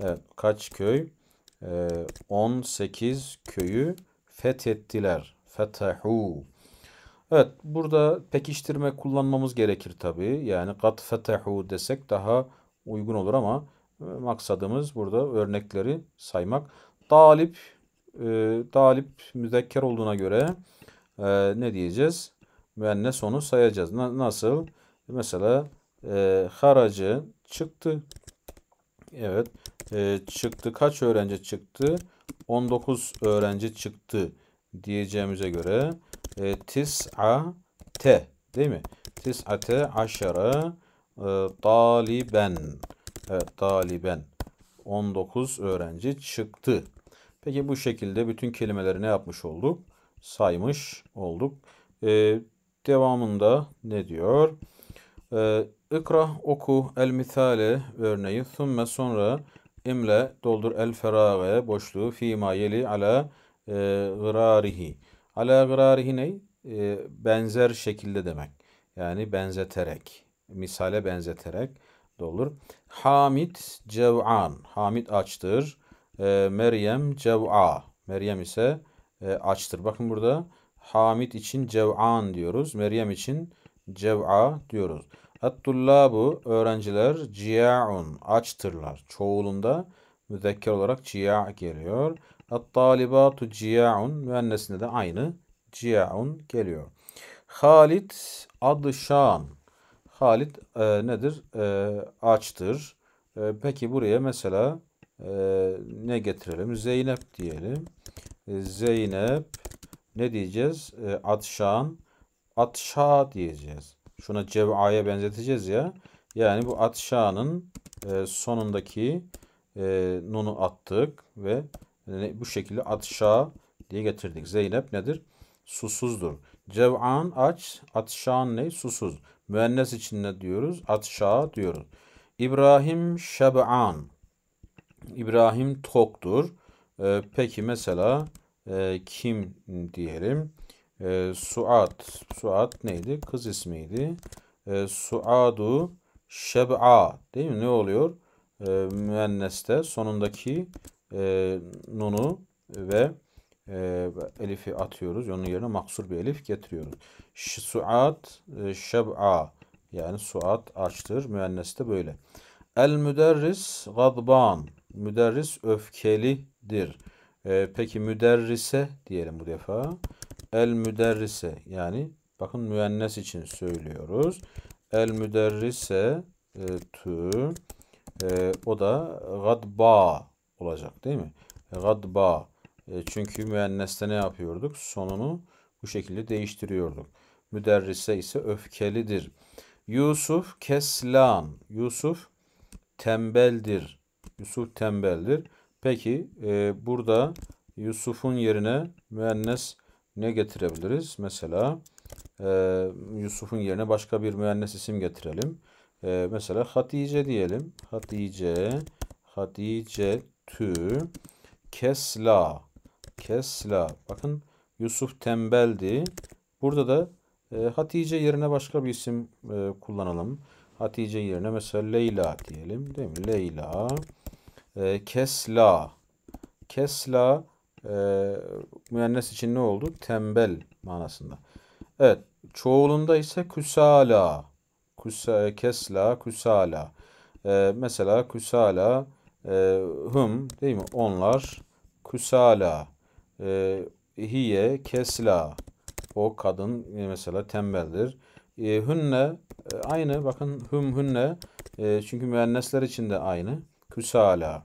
Evet, kaç köy? E, ee, 18 köyü fethettiler. Fetehu. Evet burada pekiştirme kullanmamız gerekir tabi. Yani kat fetehu desek daha uygun olur ama e, maksadımız burada örnekleri saymak. Dalip, e, talip müzekker olduğuna göre e, ne diyeceğiz? Müenne sonu sayacağız. Na, nasıl? Mesela e, haracı çıktı. Evet. E, çıktı. Kaç öğrenci çıktı? 19 öğrenci çıktı diyeceğimize göre e, tis'a te değil mi? Tis'ate aşara e, taliben. Evet taliben. 19 öğrenci çıktı. Peki bu şekilde bütün kelimeleri ne yapmış olduk? Saymış olduk. E, devamında ne diyor? E, İkrah oku el misale örneği. Sümme sonra İmle doldur el ferage boşluğu fima yeli ala e, gırarihi. Ala gırarihi ne? E, benzer şekilde demek. Yani benzeterek. Misale benzeterek doldur. Hamid cev'an. Hamid açtır. E, Meryem cev'a. Meryem ise e, açtır. Bakın burada Hamid için cev'an diyoruz. Meryem için cev'a diyoruz. Ettullabu öğrenciler ciyaun açtırlar. Çoğulunda müzekker olarak ciya geliyor. Ettalibatu ciyaun müennesinde de aynı ciyaun geliyor. Halit adşan. Halit e, nedir? E, açtır. E, peki buraya mesela e, ne getirelim? Zeynep diyelim. E, Zeynep ne diyeceğiz? E, atşan. Atşa diyeceğiz. Şuna cev'aya benzeteceğiz ya. Yani bu atşa'nın e, sonundaki e, nunu attık ve e, bu şekilde atşa diye getirdik. Zeynep nedir? Susuzdur. Cev'an aç, atşan ne? Susuz. Müennes için ne diyoruz? Atşa diyoruz. İbrahim şeb'an. İbrahim toktur. E, peki mesela e, kim diyelim? e, Suat. Suat neydi? Kız ismiydi. E, Suadu şeb'a değil mi? Ne oluyor? E, müenneste sonundaki e, nunu ve e, elifi atıyoruz. Onun yerine maksur bir elif getiriyoruz. suat e, şeb'a yani suat açtır. Müenneste böyle. El müderris gadban. Müderris öfkelidir. E, peki müderrise diyelim bu defa. El müderrise yani bakın müennes için söylüyoruz. El müderrise e, tu e, o da gadba olacak değil mi? Gadba. E, çünkü müenneste ne yapıyorduk? Sonunu bu şekilde değiştiriyorduk. Müderrise ise öfkelidir. Yusuf keslan. Yusuf tembeldir. Yusuf tembeldir. Peki e, burada Yusuf'un yerine müennes ne getirebiliriz? Mesela e, Yusuf'un yerine başka bir müennes isim getirelim. E, mesela Hatice diyelim. Hatice, Hatice tü, kesla, kesla. Bakın Yusuf tembeldi. Burada da e, Hatice yerine başka bir isim e, kullanalım. Hatice yerine mesela Leyla diyelim değil mi? Leyla, e, kesla, kesla e, müennes için ne oldu? Tembel manasında. Evet. Çoğulunda ise küsala. Kusa, kesla, küsala. E, ee, mesela küsala e, hım değil mi? Onlar küsala. E, ee, hiye kesla. O kadın mesela tembeldir. E, hünne aynı bakın hüm hünne e, çünkü müennesler için de aynı. Küsala.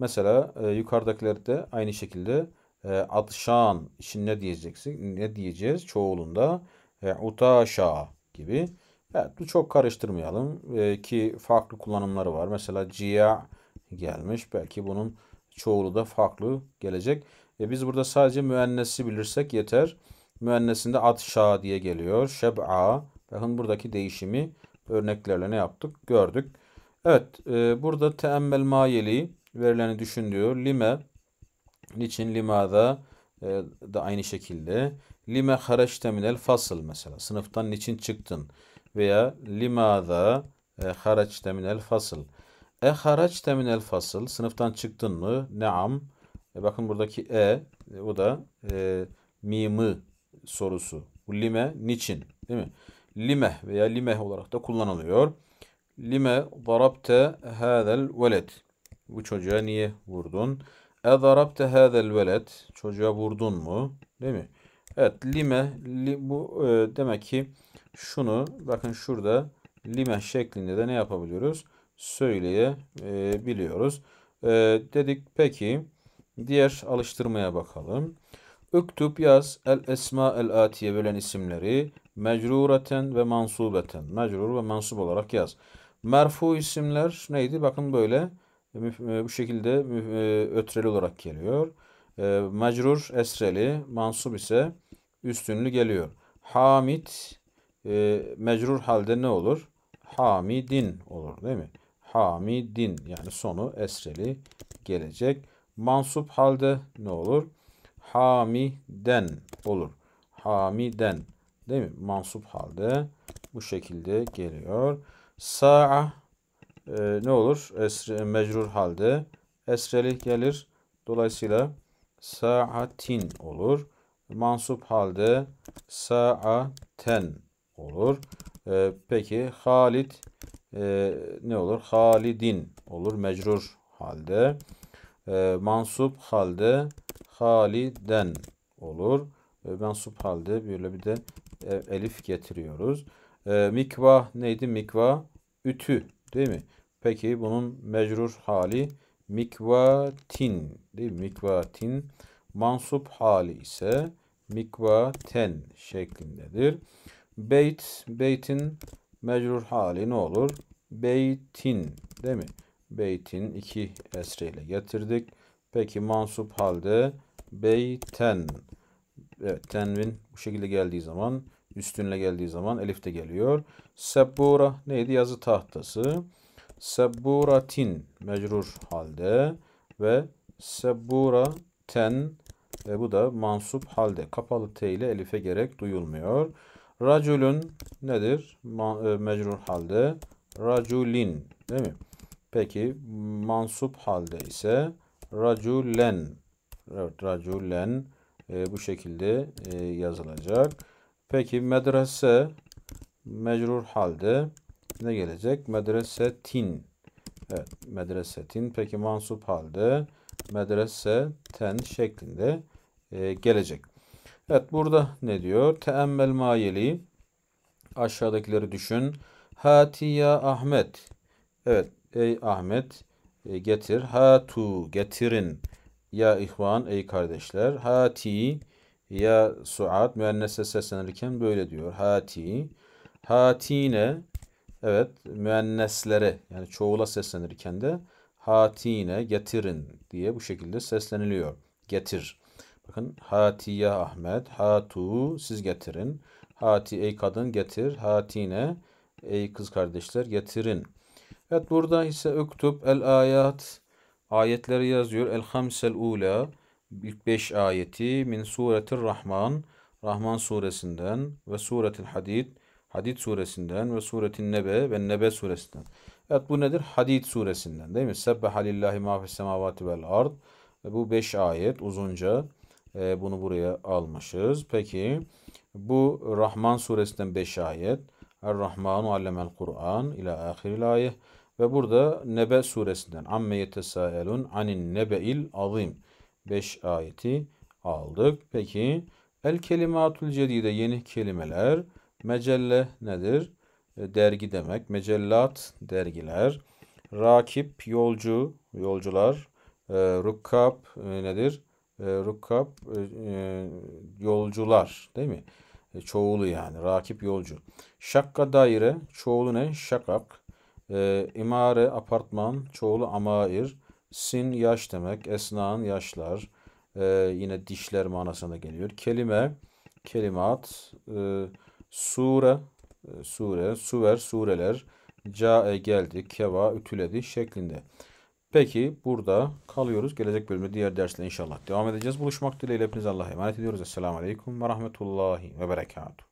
Mesela e, yukarıdakilerde aynı şekilde e, atşan için ne diyeceksin? Ne diyeceğiz? Çoğulunda e, utaşa gibi. Evet bu çok karıştırmayalım e, ki farklı kullanımları var. Mesela ciya gelmiş. Belki bunun çoğulu da farklı gelecek. E, biz burada sadece müennesi bilirsek yeter. Müennesinde atşa diye geliyor. Şeb'a. Bakın buradaki değişimi örneklerle ne yaptık? Gördük. Evet e, burada teemmel mayeli verileni düşün diyor. Lime niçin limada e, da aynı şekilde. Lime haraçte minel fasıl mesela. Sınıftan niçin çıktın? Veya limada e, haraçte minel fasıl. E haraçte minel fasıl. Sınıftan çıktın mı? Naam. E, bakın buradaki e, e o da e, mimi sorusu. Bu lime niçin değil mi? Lime veya limeh olarak da kullanılıyor. Lime darabte hadel veled. Bu çocuğa niye vurdun? E darabte hadel veled. Çocuğa vurdun mu? Değil mi? Evet lime li, bu e, demek ki şunu bakın şurada lime şeklinde de ne yapabiliyoruz? Söyleyebiliyoruz. E, dedik peki diğer alıştırmaya bakalım. Üktüb yaz el esma el atiye bölen isimleri mecruraten ve mansubeten. Mecrur ve mansub olarak yaz. Merfu isimler neydi? Bakın böyle e, bu şekilde e, ötreli olarak geliyor. E, mecrur esreli, mansub ise üstünlü geliyor. Hamid mecrur halde ne olur? Hamidin olur değil mi? Hamidin yani sonu esreli gelecek. Mansup halde ne olur? Hamiden olur. Hamiden değil mi? Mansup halde bu şekilde geliyor. Sa'a e, ne olur? Esri, mecrur halde. Esrelih gelir. Dolayısıyla saatin olur. Mansup halde saaten olur. E, peki Halid e, ne olur? Halidin olur. Mecrur halde. E, ee, mansup halde haliden olur. E, mensup halde böyle bir de e, elif getiriyoruz. E, mikva neydi? Mikva ütü Değil mi? Peki bunun mecrur hali mikvatin değil mi? Mikvatin mansup hali ise mikvaten şeklindedir. Beyt, beytin mecrur hali ne olur? Beytin değil mi? Beytin iki esreyle getirdik. Peki mansup halde beyten. Evet, tenvin bu şekilde geldiği zaman üstüne geldiği zaman elif de geliyor. Sebura neydi? Yazı tahtası. Seburatin mecrur halde ve sebburaten ve bu da mansup halde. Kapalı T ile elife gerek duyulmuyor. Raculun nedir? Ma, e, mecrur halde. Raculin değil mi? Peki mansup halde ise raculen. Evet raculen e, bu şekilde e, yazılacak. Peki medrese mecrur halde ne gelecek? Medrese tin. Evet medrese tin. Peki mansup halde medrese ten şeklinde e, gelecek. Evet burada ne diyor? Teemmel mayeli. Aşağıdakileri düşün. Hatiya Ahmet. Evet ey Ahmet e, getir. Hatu getirin. Ya ihvan ey kardeşler. Hati ya suat müennese seslenirken böyle diyor. Hati. Hatine evet müenneslere yani çoğula seslenirken de hatine getirin diye bu şekilde sesleniliyor. Getir. Bakın hatiye Ahmet, hatu siz getirin. Hati ey kadın getir, hatine ey kız kardeşler getirin. Evet burada ise öktüp el ayat ayetleri yazıyor. El hamsel ula ilk 5 ayeti min suretir Rahman Rahman suresinden ve suretil Hadid Hadid suresinden ve suretin Nebe ve Nebe suresinden. Evet bu nedir? Hadid suresinden değil mi? Sebbeha lillahi ma fis semavati vel ard. Bu 5 ayet uzunca e, bunu buraya almışız. Peki bu Rahman suresinden 5 ayet. Er-Rahmanu allemel Kur'an ila ahiril ayet. Ve burada Nebe suresinden amme yetesaelun anin nebe'il azim. 5 ayeti aldık. Peki el kelimatul cedide yeni kelimeler mecelle nedir? E, dergi demek. Mecellat dergiler. Rakip yolcu yolcular. E, rukkab e, nedir? E, rukkab e, yolcular değil mi? çoğulu yani. Rakip yolcu. Şakka daire çoğulu ne? Şakak. E, imare apartman çoğulu amair. Sin yaş demek. Esnan yaşlar. Ee, yine dişler manasına geliyor. Kelime, kelimat. E, sure, e, sure, suver, sureler. Ca'e geldi, keva ütüledi şeklinde. Peki burada kalıyoruz. Gelecek bölümde diğer dersle inşallah devam edeceğiz. Buluşmak dileğiyle hepinize Allah'a emanet ediyoruz. Esselamu Aleyküm ve Rahmetullahi ve Berekatuhu.